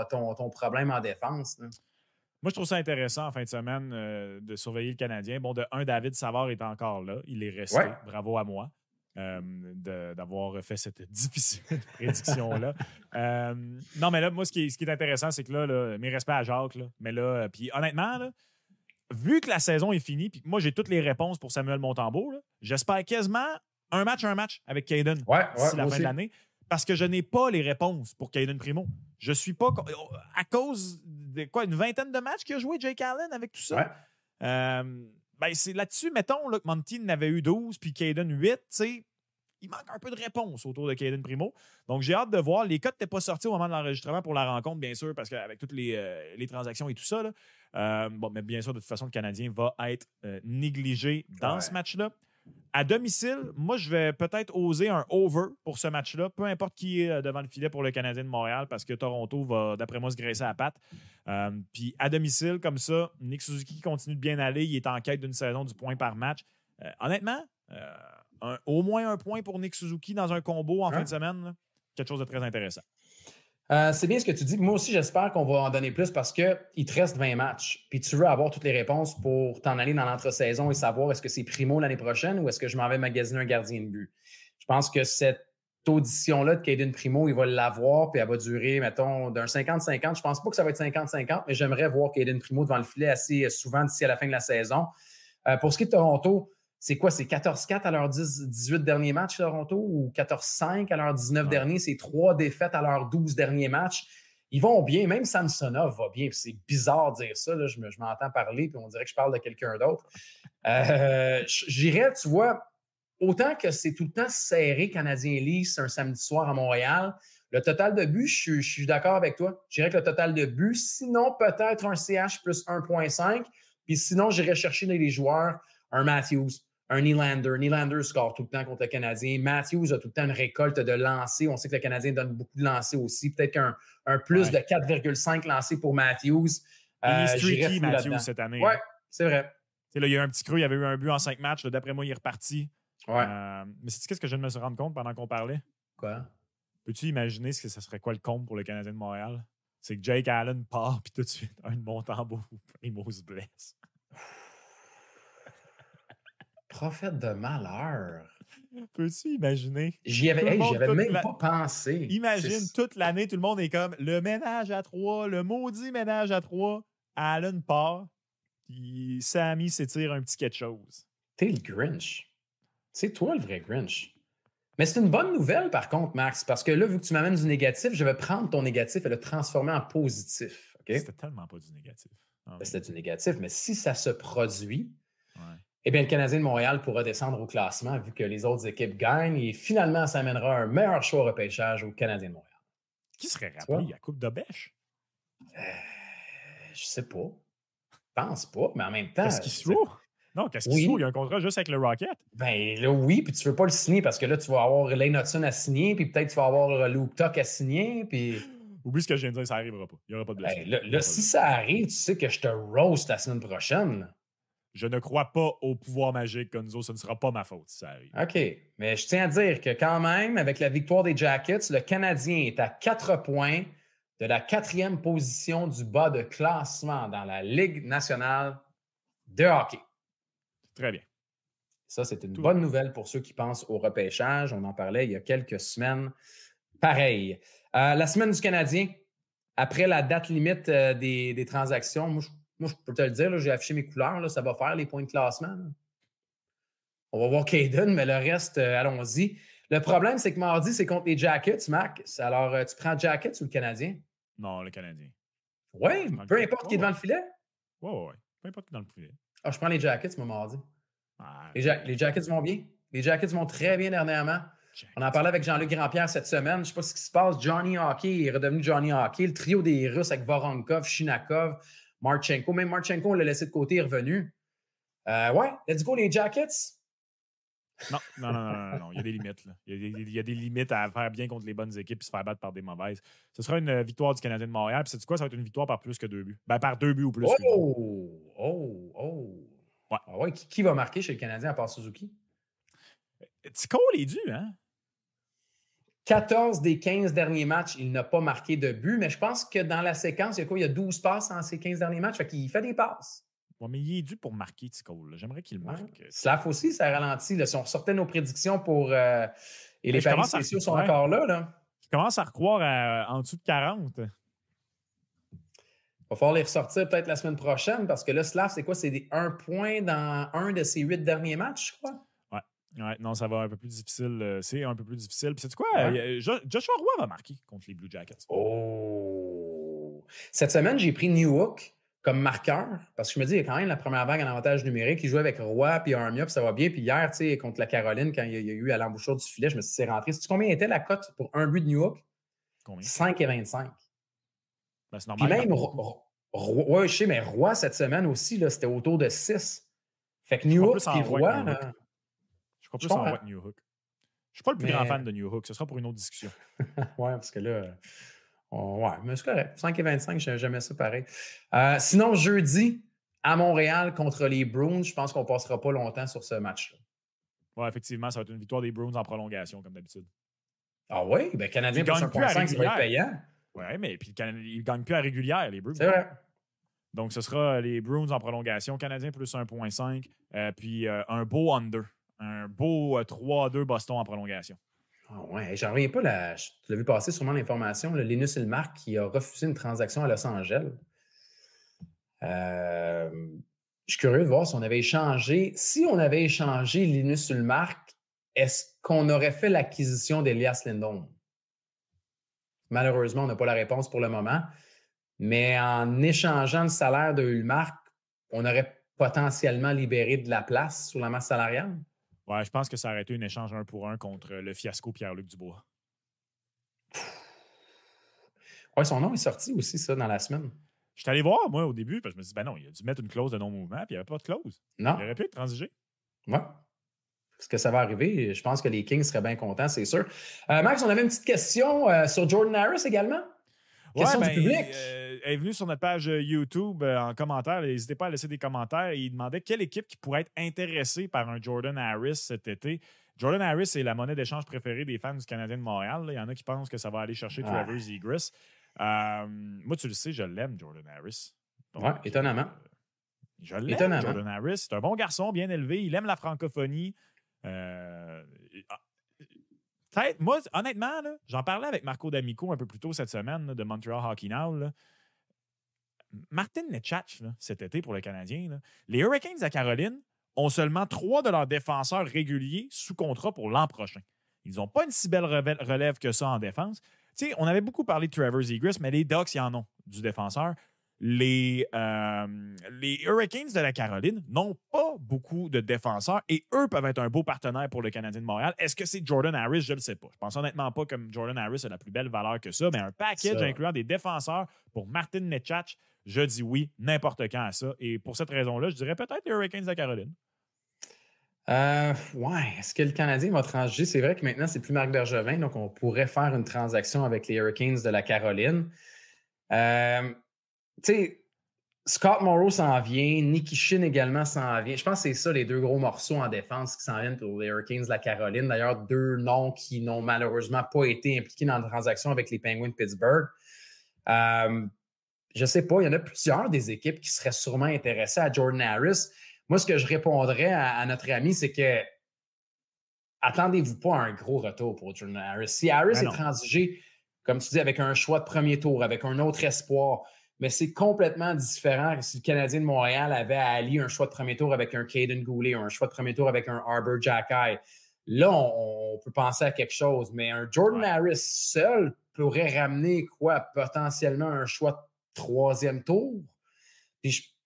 problème en défense. Moi, je trouve ça intéressant en fin de semaine euh, de surveiller le Canadien. Bon, de un, David Savard est encore là. Il est resté. Bravo à moi. Euh, d'avoir fait cette difficile *laughs* prédiction-là. Euh, non, mais là, moi, ce qui est, intéressant, c'est que là, mes respects à Jacques, là, mais là, euh, puis honnêtement, là, vu que la saison est finie, puis moi, j'ai toutes les réponses pour Samuel Montembeau, j'espère quasiment un match, un match avec Caden ouais, la fin de l'année, parce que je n'ai pas les réponses pour Caden Primo. Je suis pas. À cause de quoi, une vingtaine de matchs qu'il a joué Jake Allen avec tout ça? ben, c'est là-dessus, mettons, que Monty n'avait eu 12 puis Caden 8, tu sais. Il manque un peu de réponse autour de Caden Primo. Donc, j'ai hâte de voir. Les codes n'étaient pas sortis au moment de l'enregistrement pour la rencontre, bien sûr, parce qu'avec toutes les, euh, transactions et tout ça. Euh, mais bien sûr, de toute façon, le Canadien va être euh, négligé dans ce match-là. À domicile, moi, je vais peut-être oser un over pour ce match-là, peu importe qui est euh, devant le filet pour le Canadien de Montréal, parce que Toronto va, d'après moi, se graisser à la patte. Euh, puis à domicile, comme ça, Nick Suzuki continue de bien aller. Il est en quête d'une saison du point par match. Euh, honnêtement, au moins un point pour Nick Suzuki dans un combo en hein? fin de semaine, quelque chose de très intéressant. Euh, c'est bien ce que tu dis. Moi aussi, j'espère qu'on va en donner plus parce qu'il te reste 20 matchs. Puis tu veux avoir toutes les réponses pour t'en aller dans l'entre-saison et savoir est-ce que c'est primo l'année prochaine ou est-ce que je m'en vais magasiner un gardien de but. Je pense que cette audition-là de Caden Primo, il va l'avoir, puis elle va durer, mettons, d'un 50-50. Je pense pas que ça va être 50-50, mais j'aimerais voir Caden Primo devant le filet assez souvent d'ici à la fin de la saison. Euh, pour ce qui est de Toronto, c'est quoi? C'est 14-4 à leurs 18 derniers matchs, Toronto, ou 14-5 à leurs 19 dernier? derniers? C'est trois défaites à leurs 12 derniers matchs. Ils vont bien, même Samsonov va bien. C'est bizarre de dire ça. Là. Je, m'entends parler, puis on dirait que je parle de quelqu'un d'autre. Euh, j'irais, tu vois, autant que c'est tout le temps serré, Canadien Leafs, un samedi soir à Montréal, le total de buts, je, suis d'accord avec toi. dirais que le total de buts, sinon peut-être un CH plus 1.5, puis sinon j'irais chercher dans les joueurs un Matthews, un Nylander. Nylander score tout le temps contre le Canadien. Matthews a tout le temps une récolte de lancers. On sait que le Canadien donne beaucoup de lancers aussi. Peut-être qu'un un plus de 4,5 lancers pour Matthews. il est euh, streaky, Matthews, cette année. Hein. Oui, c'est vrai. il y a eu un petit creux, il avait eu un but en cinq matchs. D'après moi, il est reparti. Euh, mais c'est qu'est-ce que je viens de me rendre compte pendant qu'on parlait? Quoi? Peux-tu imaginer ce que ça serait quoi le compte pour le Canadien de Montréal? C'est que Jake Allen part, puis tout de suite, un de Montembeau, Primo *laughs* se blesse. Prophète de malheur. *laughs* Peux-tu imaginer? J'y avais, même pas pensé. Imagine, toute l'année, tout le monde est comme le ménage à trois, le maudit ménage à trois. Alan part, puis Sammy s'étire un petit quelque chose. T'es le Grinch. C'est toi le vrai Grinch. Mais c'est une bonne nouvelle, par contre, Max, parce que là, vu que tu m'amènes du négatif, je vais prendre ton négatif et le transformer en positif. C'était tellement pas du négatif. Ah C'était du négatif, mais si ça se produit, eh bien, le Canadien de Montréal pourra descendre au classement vu que les autres équipes gagnent et finalement, ça amènera un meilleur choix au repêchage au Canadien de Montréal. Qui serait rappelé à Coupe de Bêche? Euh, je sais pas. Je pense pas, mais en même temps. Qu'est-ce qu'il se non, qu'est-ce qu'il se trouve? Il y a un contrat juste avec le Rocket. Ben là, oui, puis tu veux pas le signer parce que là, tu vas avoir Lane Hudson à signer, puis peut-être tu vas avoir euh, Luke Tuck à signer, puis. *gasps* Oublie ce que je viens de dire, ça arrivera pas. Il n'y aura pas de blessure. Ben, là, là si ça arrive, tu sais que je te roast la semaine prochaine je ne crois pas au pouvoir magique, Gonzo. Ce ne sera pas ma faute ça arrive. OK. Mais je tiens à dire que quand même, avec la victoire des Jackets, le Canadien est à quatre points de la quatrième position du bas de classement dans la Ligue nationale de hockey. Très bien. Ça, c'est une bonne nouvelle pour ceux qui pensent au repêchage. On en parlait il y a quelques semaines. Pareil. Euh, la semaine du Canadien, après la date limite euh, des, transactions, moi, je moi, je peux te le dire, j'ai affiché mes couleurs, ça va faire les points de classement. On va voir Caden, mais le reste, euh, allons-y. Le problème, c'est que mardi, c'est contre les Jackets, Max. Alors, euh, tu prends Jackets ou le Canadien? Non, le Canadien. Oui, peu importe qui est devant le filet. Oui, oui, oui. Peu importe qui est dans le filet. Ah, je prends les Jackets, moi, mardi. Ah, les, ben, ben, Jackets ben. vont bien. Les Jackets vont très bien dernièrement. On en parlait avec Jean-Luc Grandpierre cette semaine. Je ne sais pas ce qui se passe. Johnny Hockey est redevenu Johnny Hockey. Le trio des Russes avec Voronkov, Shinakov, Marchenko. Même Marchenko, on l'a laissé de côté, est revenu. Euh, ouais, let's go les Jackets. Non, non, non, non, non, il y a des limites. Là. Il, y a des, limites à faire bien contre les bonnes équipes et se faire battre par des mauvaises. Ce sera une euh, victoire du Canadien de Montréal. Puis, c'est quoi? Ça va être une victoire par plus que deux buts. Ben, par deux buts ou plus. Oh, oh, oh. Ouais. Ah qui, va marquer chez le Canadien à part Suzuki? Tico, il les dû, hein? 14 des 15 derniers matchs, il n'a pas marqué de but, mais je pense que dans la séquence, il y a quoi? Il y a 12 passes en ces 15 derniers matchs. Fait qu'il fait des passes. Oui, mais il est dû pour marquer, Tico. J'aimerais qu'il marque. Euh, SLAF aussi, ça ralentit. Si on sortait nos prédictions pour. Euh, et ben, les paris spéciaux sont encore là, là. commence à recroire euh, en dessous de 40. Il va falloir les ressortir peut-être la semaine prochaine parce que là, Slav, c'est quoi? C'est un point dans un de ses huit derniers matchs, je crois? Ouais, non, ça va un peu plus difficile. Euh, c'est un peu plus difficile. Puis, sais quoi? Euh, Joshua Roy va marquer contre les Blue Jackets. Oh! Cette semaine, j'ai pris Newhook comme marqueur parce que je me dis, il y a quand même la première vague en avantage numérique. Il joue avec Roy puis Armia, puis ça va bien. Puis hier, tu sais, contre la Caroline, quand il y a, eu à l'embouchure du filet, je me suis dit, c'est rentré. sais combien était la cote pour un but de Newhook? Combien? 5 et 25. Ben, c'est normal. Puis même, Roy, je sais, mais Roy, cette semaine aussi, c'était autour de 6. Fait que Newhook puis Roy, là, je ne Je suis pas le plus grand fan de New Hook. Ce sera pour une autre discussion. *laughs* ouais, parce que là. Euh, ouais, mais c'est correct. 5 et 25, jamais ça pareil. Euh, sinon, jeudi, à Montréal contre les Bruins, je pense qu'on passera pas longtemps sur ce match-là. Ouais, effectivement, ça va être une victoire des Bruins en prolongation, comme d'habitude. Ah oui? Ben, Canadien plus 1.5, ça va être payant. Oui, mais puis ils ne gagnent plus à régulière, les Bruins. C'est vrai. Donc, ce sera les Bruins en prolongation, Canadien plus 1.5, euh, puis un beau under un beau 3-2 euh, Boston en prolongation. Oui, ah ouais, j'en reviens pas. Là, je l'ai vu passer sûrement l'information. Linus Ilmark qui a refusé une transaction à Los Angeles. Euh, je suis curieux de voir si on avait échangé. Si on avait échangé Linus Ulmark, est-ce qu'on aurait fait l'acquisition d'Elias Lindholm? Malheureusement, on n'a pas la réponse pour le moment. Mais en échangeant le salaire de Ulmark, on aurait potentiellement libéré de la place sur la masse salariale? Ouais, je pense que ça aurait été un échange un pour un contre euh, le fiasco Pierre-Luc Dubois. Ouais, son nom est sorti aussi, ça, dans la semaine. Je suis allé voir, moi, au début, parce que je me suis dit, ben non, il a dû mettre une clause de non-mouvement, puis il n'y avait pas de clause. Non. Il aurait pu être transigé. Ouais. Parce que ça va arriver. Je pense que les Kings seraient bien contents, c'est sûr. Euh, Max, on avait une petite question euh, sur Jordan Harris également. Ben, euh, est venu sur notre page euh, YouTube euh, en commentaire. N'hésitez pas à laisser des commentaires. Il demandait quelle équipe qui pourrait être intéressée par un Jordan Harris cet été. Jordan Harris est la monnaie d'échange préférée des fans du Canadien de Montréal. Il y en a qui pensent que ça va aller chercher ah. Trevor moi, tu le sais, je l'aime, Jordan Harris. ouais, étonnamment. Je l'aime, Jordan Harris. C'est un bon garçon, bien élevé. Il aime la francophonie. Euh, ah, Peut-être, moi, honnêtement, j'en parlais avec Marco D'Amico un peu plus tôt cette semaine de Montreal Hockey Now. Martin Nechatch, cet été pour le Canadien, les Hurricanes à Caroline ont seulement trois de leurs défenseurs réguliers sous contrat pour l'an prochain. Ils n'ont pas une si belle relève que ça en défense. on avait beaucoup parlé de Trevor Egris, mais les Ducks, y en ont du défenseur. Euh, les, Hurricanes de la Caroline n'ont pas beaucoup de défenseurs et eux peuvent être un beau partenaire pour le Canadien de Montréal. Est-ce que c'est Jordan Harris? Je ne le sais pas. Je pense honnêtement pas que Jordan Harris a la plus belle valeur que ça, mais un package incluant des défenseurs pour Martin Nechatch, je dis oui n'importe quand à ça. Et pour cette raison-là, je dirais peut-être les Hurricanes de la Caroline. Euh, ouais, est-ce que le Canadien va transiger? C'est vrai que maintenant, c'est plus Marc Bergevin, donc on pourrait faire une transaction avec les Hurricanes de la Caroline. Euh, tu sais, Scott Morrow s'en vient, Nicky Shin également s'en vient. Je pense que c'est ça les deux gros morceaux en défense qui s'en viennent pour les Hurricanes de la Caroline. D'ailleurs, deux noms qui n'ont malheureusement pas été impliqués dans la transaction avec les Penguins de Pittsburgh. Euh, je ne sais pas, il y en a plusieurs des équipes qui seraient sûrement intéressées à Jordan Harris. Moi, ce que je répondrais à, notre ami, c'est que attendez-vous pas à un gros retour pour Jordan Harris. Si Harris ben est transigé, comme tu dis, avec un choix de premier tour, avec un autre espoir, mais c'est complètement différent que si le Canadien de Montréal avait allié un choix de premier tour avec un Caden Goulet, un choix de premier tour avec un Arbor Jacky. Là, on, peut penser à quelque chose, mais un Jordan Harris seul pourrait ramener quoi? Potentiellement un choix de troisième tour.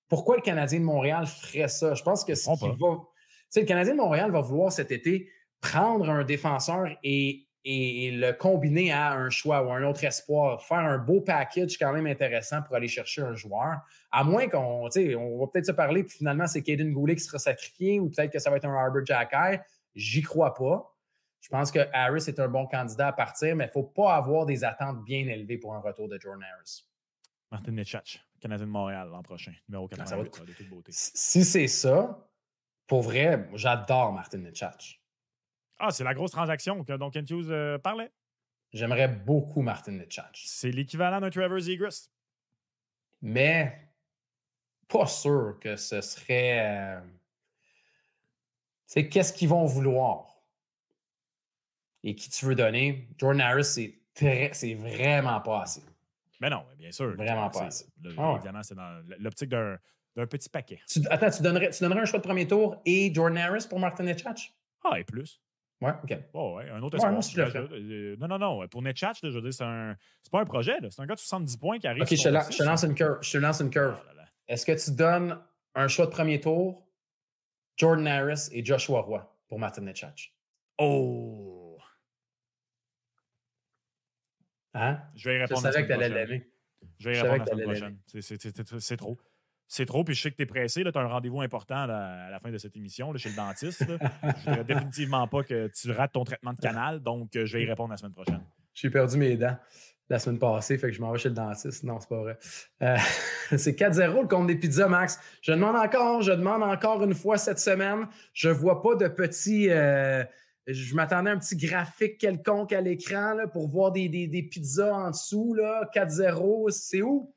pourquoi le Canadien de Montréal ferait ça? Je pense que ce va. le Canadien de Montréal va vouloir cet été prendre un défenseur et et le combiner à un choix ou un autre espoir, faire un beau package quand même intéressant pour aller chercher un joueur, à moins qu'on, tu sais, on va peut-être se parler, puis finalement, c'est Caden Goulet qui sera sacrifié ou peut-être que ça va être un Harbour Jacker. J'y crois pas. Je pense que Harris est un bon candidat à partir, mais il ne faut pas avoir des attentes bien élevées pour un retour de Jordan Harris. Martin Nitschatch, Canadien de Montréal l'an prochain, numéro de toute beauté. Si c'est ça, pour vrai, j'adore Martin Nitschatch. Ah, c'est la grosse transaction que, dont Hughes euh, parlait. J'aimerais beaucoup Martin C'est l'équivalent d'un Trevor Zegras. Mais pas sûr que ce serait. C'est euh, qu'est-ce qu'ils vont vouloir et qui tu veux donner. Jordan Harris, c'est très, c'est vraiment pas assez. Mais ben non, bien sûr. Vraiment pas assez. Ah évidemment, c'est dans l'optique d'un, petit paquet. attends, tu donnerais, un choix de premier tour et Jordan Harris pour Martin Ah, et plus. Ouais, OK. Oh, ouais, un autre espoir. Euh, non, non, non, Pour Netchatch, je veux dire, c'est un... pas un projet. C'est un gars de 70 points qui arrive. OK, je te, lance une curve. Je lance une curve. Est-ce que tu donnes un choix de premier tour, Jordan Harris et Joshua Roy pour Martin Netchatch? Oh! Hein? Je vais y répondre. Je savais que tu l'aimer. Je vais y répondre la semaine prochaine. C'est trop c'est trop, puis je sais que tu es pressé. Tu as un rendez-vous important à la fin de cette émission chez le dentiste. je voudrais définitivement pas que tu rates ton traitement de canal, donc euh, je vais y répondre la semaine prochaine. J'ai perdu mes dents la semaine passée, fait que je m'en vais chez le dentiste. Non, c'est pas vrai. Euh, *laughs* c'est 4-0 le compte des pizzas, Max. Je demande encore, je demande encore une fois cette semaine. Je vois pas de petits. Euh, je m'attendais à un petit graphique quelconque à l'écran pour voir des, des pizzas en dessous. 4-0, c'est où?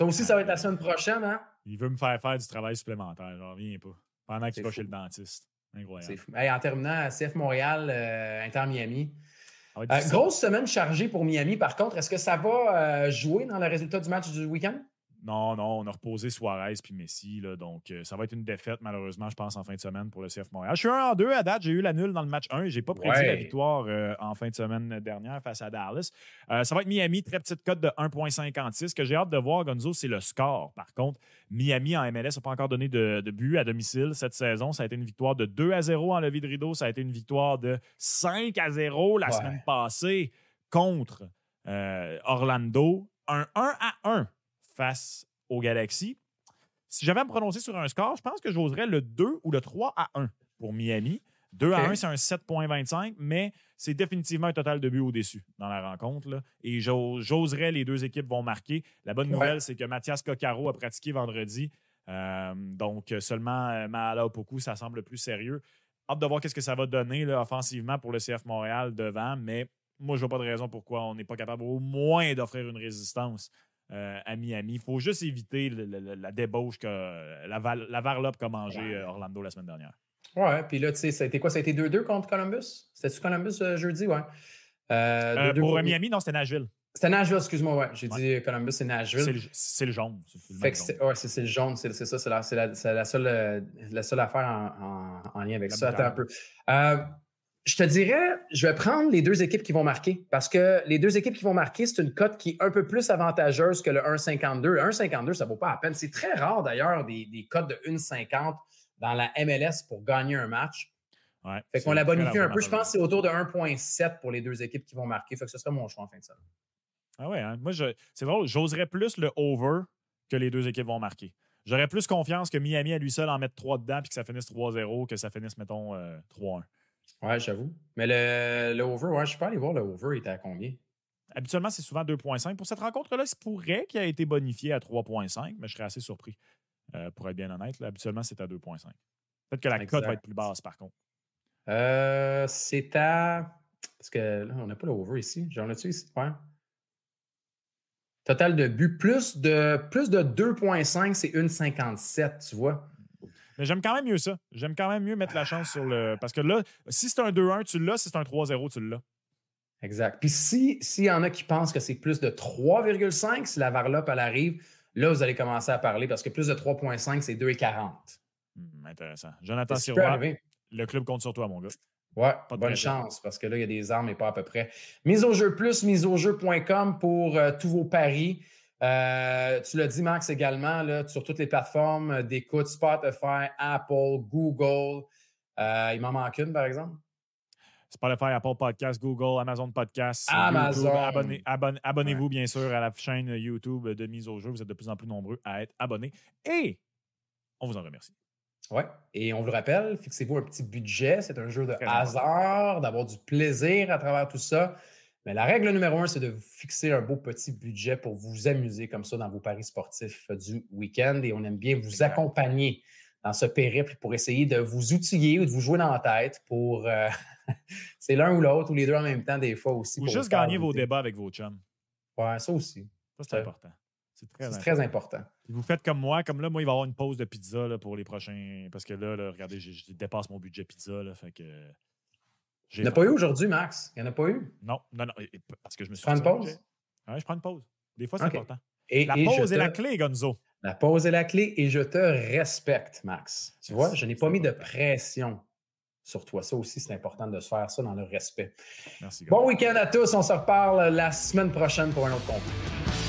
Ça aussi, ça va être la semaine prochaine, hein? Il veut me faire faire du travail supplémentaire, ne reviens pas. Pendant qu'il va chez le dentiste. Incroyable. en terminant, CF Montréal, euh, Inter Miami. Euh, grosse semaine chargée pour Miami, par contre. Est-ce que ça va euh, jouer dans le résultat du match du week-end? Non, non, on a reposé Suarez puis Messi. donc, euh, ça va être une défaite, malheureusement, je pense, en fin de semaine pour le CF Montréal. Je suis 1 en 2 à date. J'ai eu la nulle dans le match 1. Je n'ai pas prédit la victoire euh, en fin de semaine dernière face à Dallas. Euh, ça va être Miami, très petite cote de 1,56. Ce que j'ai hâte de voir, Gonzo, c'est le score. Par contre, Miami en MLS n'a pas encore donné de, but à domicile cette saison. Ça a été une victoire de 2 à 0 en levée de rideau. Ça a été une victoire de 5 à 0 la semaine passée contre Orlando. Un 1 à 1 face aux Galaxies. Si j'avais à me prononcer sur un score, je pense que j'oserais le 2 ou le 3 à 1 pour Miami. 2 à 1, c'est un 7,25, mais c'est définitivement un total de buts au-dessus dans la rencontre. Et j'oserais, les deux équipes vont marquer. La bonne nouvelle, c'est que Mathias Coccaro a pratiqué vendredi. Euh, donc, seulement euh, Mahala Opoku, ça semble plus sérieux. Hâte de voir qu'est-ce que ça va donner là, offensivement pour le CF Montréal devant, mais moi, je vois pas de raison pourquoi on n'est pas capable au moins d'offrir une résistance euh, à Miami. Il faut juste éviter la débauche que euh, la, varlope qu'a mangé euh, Orlando la semaine dernière. Ouais, puis là, tu sais, ça a été quoi? Ça a été 2-2 contre Columbus? C'était-tu Columbus jeudi? Ouais. pour Miami, non, c'était Nashville. C'était Nashville, excuse-moi, ouais. J'ai dit Columbus, c'est Nashville. C'est le, jaune. ouais, c'est le jaune, c'est ça. C'est la, seule, affaire en, en lien avec ça. Attends un peu. Je te dirais, je vais prendre les deux équipes qui vont marquer parce que les deux équipes qui vont marquer, c'est une cote qui est un peu plus avantageuse que le 1,52. 1,52, ça vaut pas la peine. C'est très rare d'ailleurs des, des cotes de 1,50 dans la MLS pour gagner un match. Ouais, fait qu'on la bonifie un peu. Je pense que c'est autour de 1,7 pour les deux équipes qui vont marquer. Fait que ce serait mon choix en fin de semaine. Ah ouais, hein. moi, c'est vrai, J'oserais plus le over que les deux équipes vont marquer. J'aurais plus confiance que Miami à lui seul en mette 3 dedans puis que ça finisse 3-0 que ça finisse, mettons, 3-1. Euh, Ouais, j'avoue. Mais le, le over, ouais, je suis pas allé voir le over, il était à combien? Habituellement, c'est souvent 2,5. Pour cette rencontre-là, il pourrait qu'il ait été bonifié à 3,5, mais je serais assez surpris, euh, pour être bien honnête. habituellement, c'est à 2,5. Peut-être que la cote va être plus basse, par contre. Euh, c'est à. Parce que là, on n'a pas le over ici. J'en ai-tu ici? Total de buts, plus de, plus de 2,5, c'est 1,57, tu vois. Mais j'aime quand même mieux ça. J'aime quand même mieux mettre la chance sur le. Ah. Parce que là, si c'est un 2-1, tu l'as. Si c'est un 3-0, tu l'as. Exact. Puis s'il si y en a qui pensent que c'est plus de 3,5, si la varlope, elle arrive, là, vous allez commencer à parler parce que plus de 3,5, c'est 2,40. Hmm, intéressant. Jonathan Sirois, le club compte sur toi, mon gars. Ouais, bonne chance parce que là, il y a des armes et pas à peu près. Mise au jeu plus, miseaujeu.com pour euh, tous vos paris. Euh, tu l'as dit, Max, également, là, sur toutes les plateformes d'écoute, Spotify, Apple, Google. Euh, il m'en manque une, par exemple. Spotify, Apple Podcasts, Google, Amazon Podcast, Amazon. Abonnez, vous bien sûr, à la chaîne YouTube de Mise au jeu. Vous êtes de plus en plus nombreux à être abonnés. Et on vous en remercie. Oui. Et on vous rappelle, fixez-vous un petit budget. C'est un jeu de hasard, d'avoir du plaisir à travers tout ça. Mais la règle numéro un, c'est de vous fixer un beau petit budget pour vous amuser comme ça dans vos paris sportifs euh, du week-end. Et on aime bien vous accompagner dans ce périple pour essayer de vous outiller ou de vous jouer dans la tête pour. Euh, *laughs* c'est l'un ou l'autre ou les deux en même temps, des fois aussi. Ou pour juste gagner vos débats avec vos chums. Ouais, ça aussi. Ça, c'est important. C'est très, important. Vous faites comme moi, comme là, moi, il va y avoir une pause de pizza pour les prochains. Parce que là, regardez, je, dépasse mon budget pizza. Là, fait que il n'y en a pas eu aujourd'hui, Max. Il n'y en a pas eu. Non, non, non. Parce que je me suis. Tu prends une pause? Oui, je prends une pause. Des fois, c'est important. la pause est la clé, Gonzo. La pause est la clé et je te respecte, Max. Tu vois, je n'ai pas mis de pression sur toi. Ça aussi, c'est important de se faire ça dans le respect. Merci. Gonzo. Bon week-end à tous. On se reparle la semaine prochaine pour un autre compte.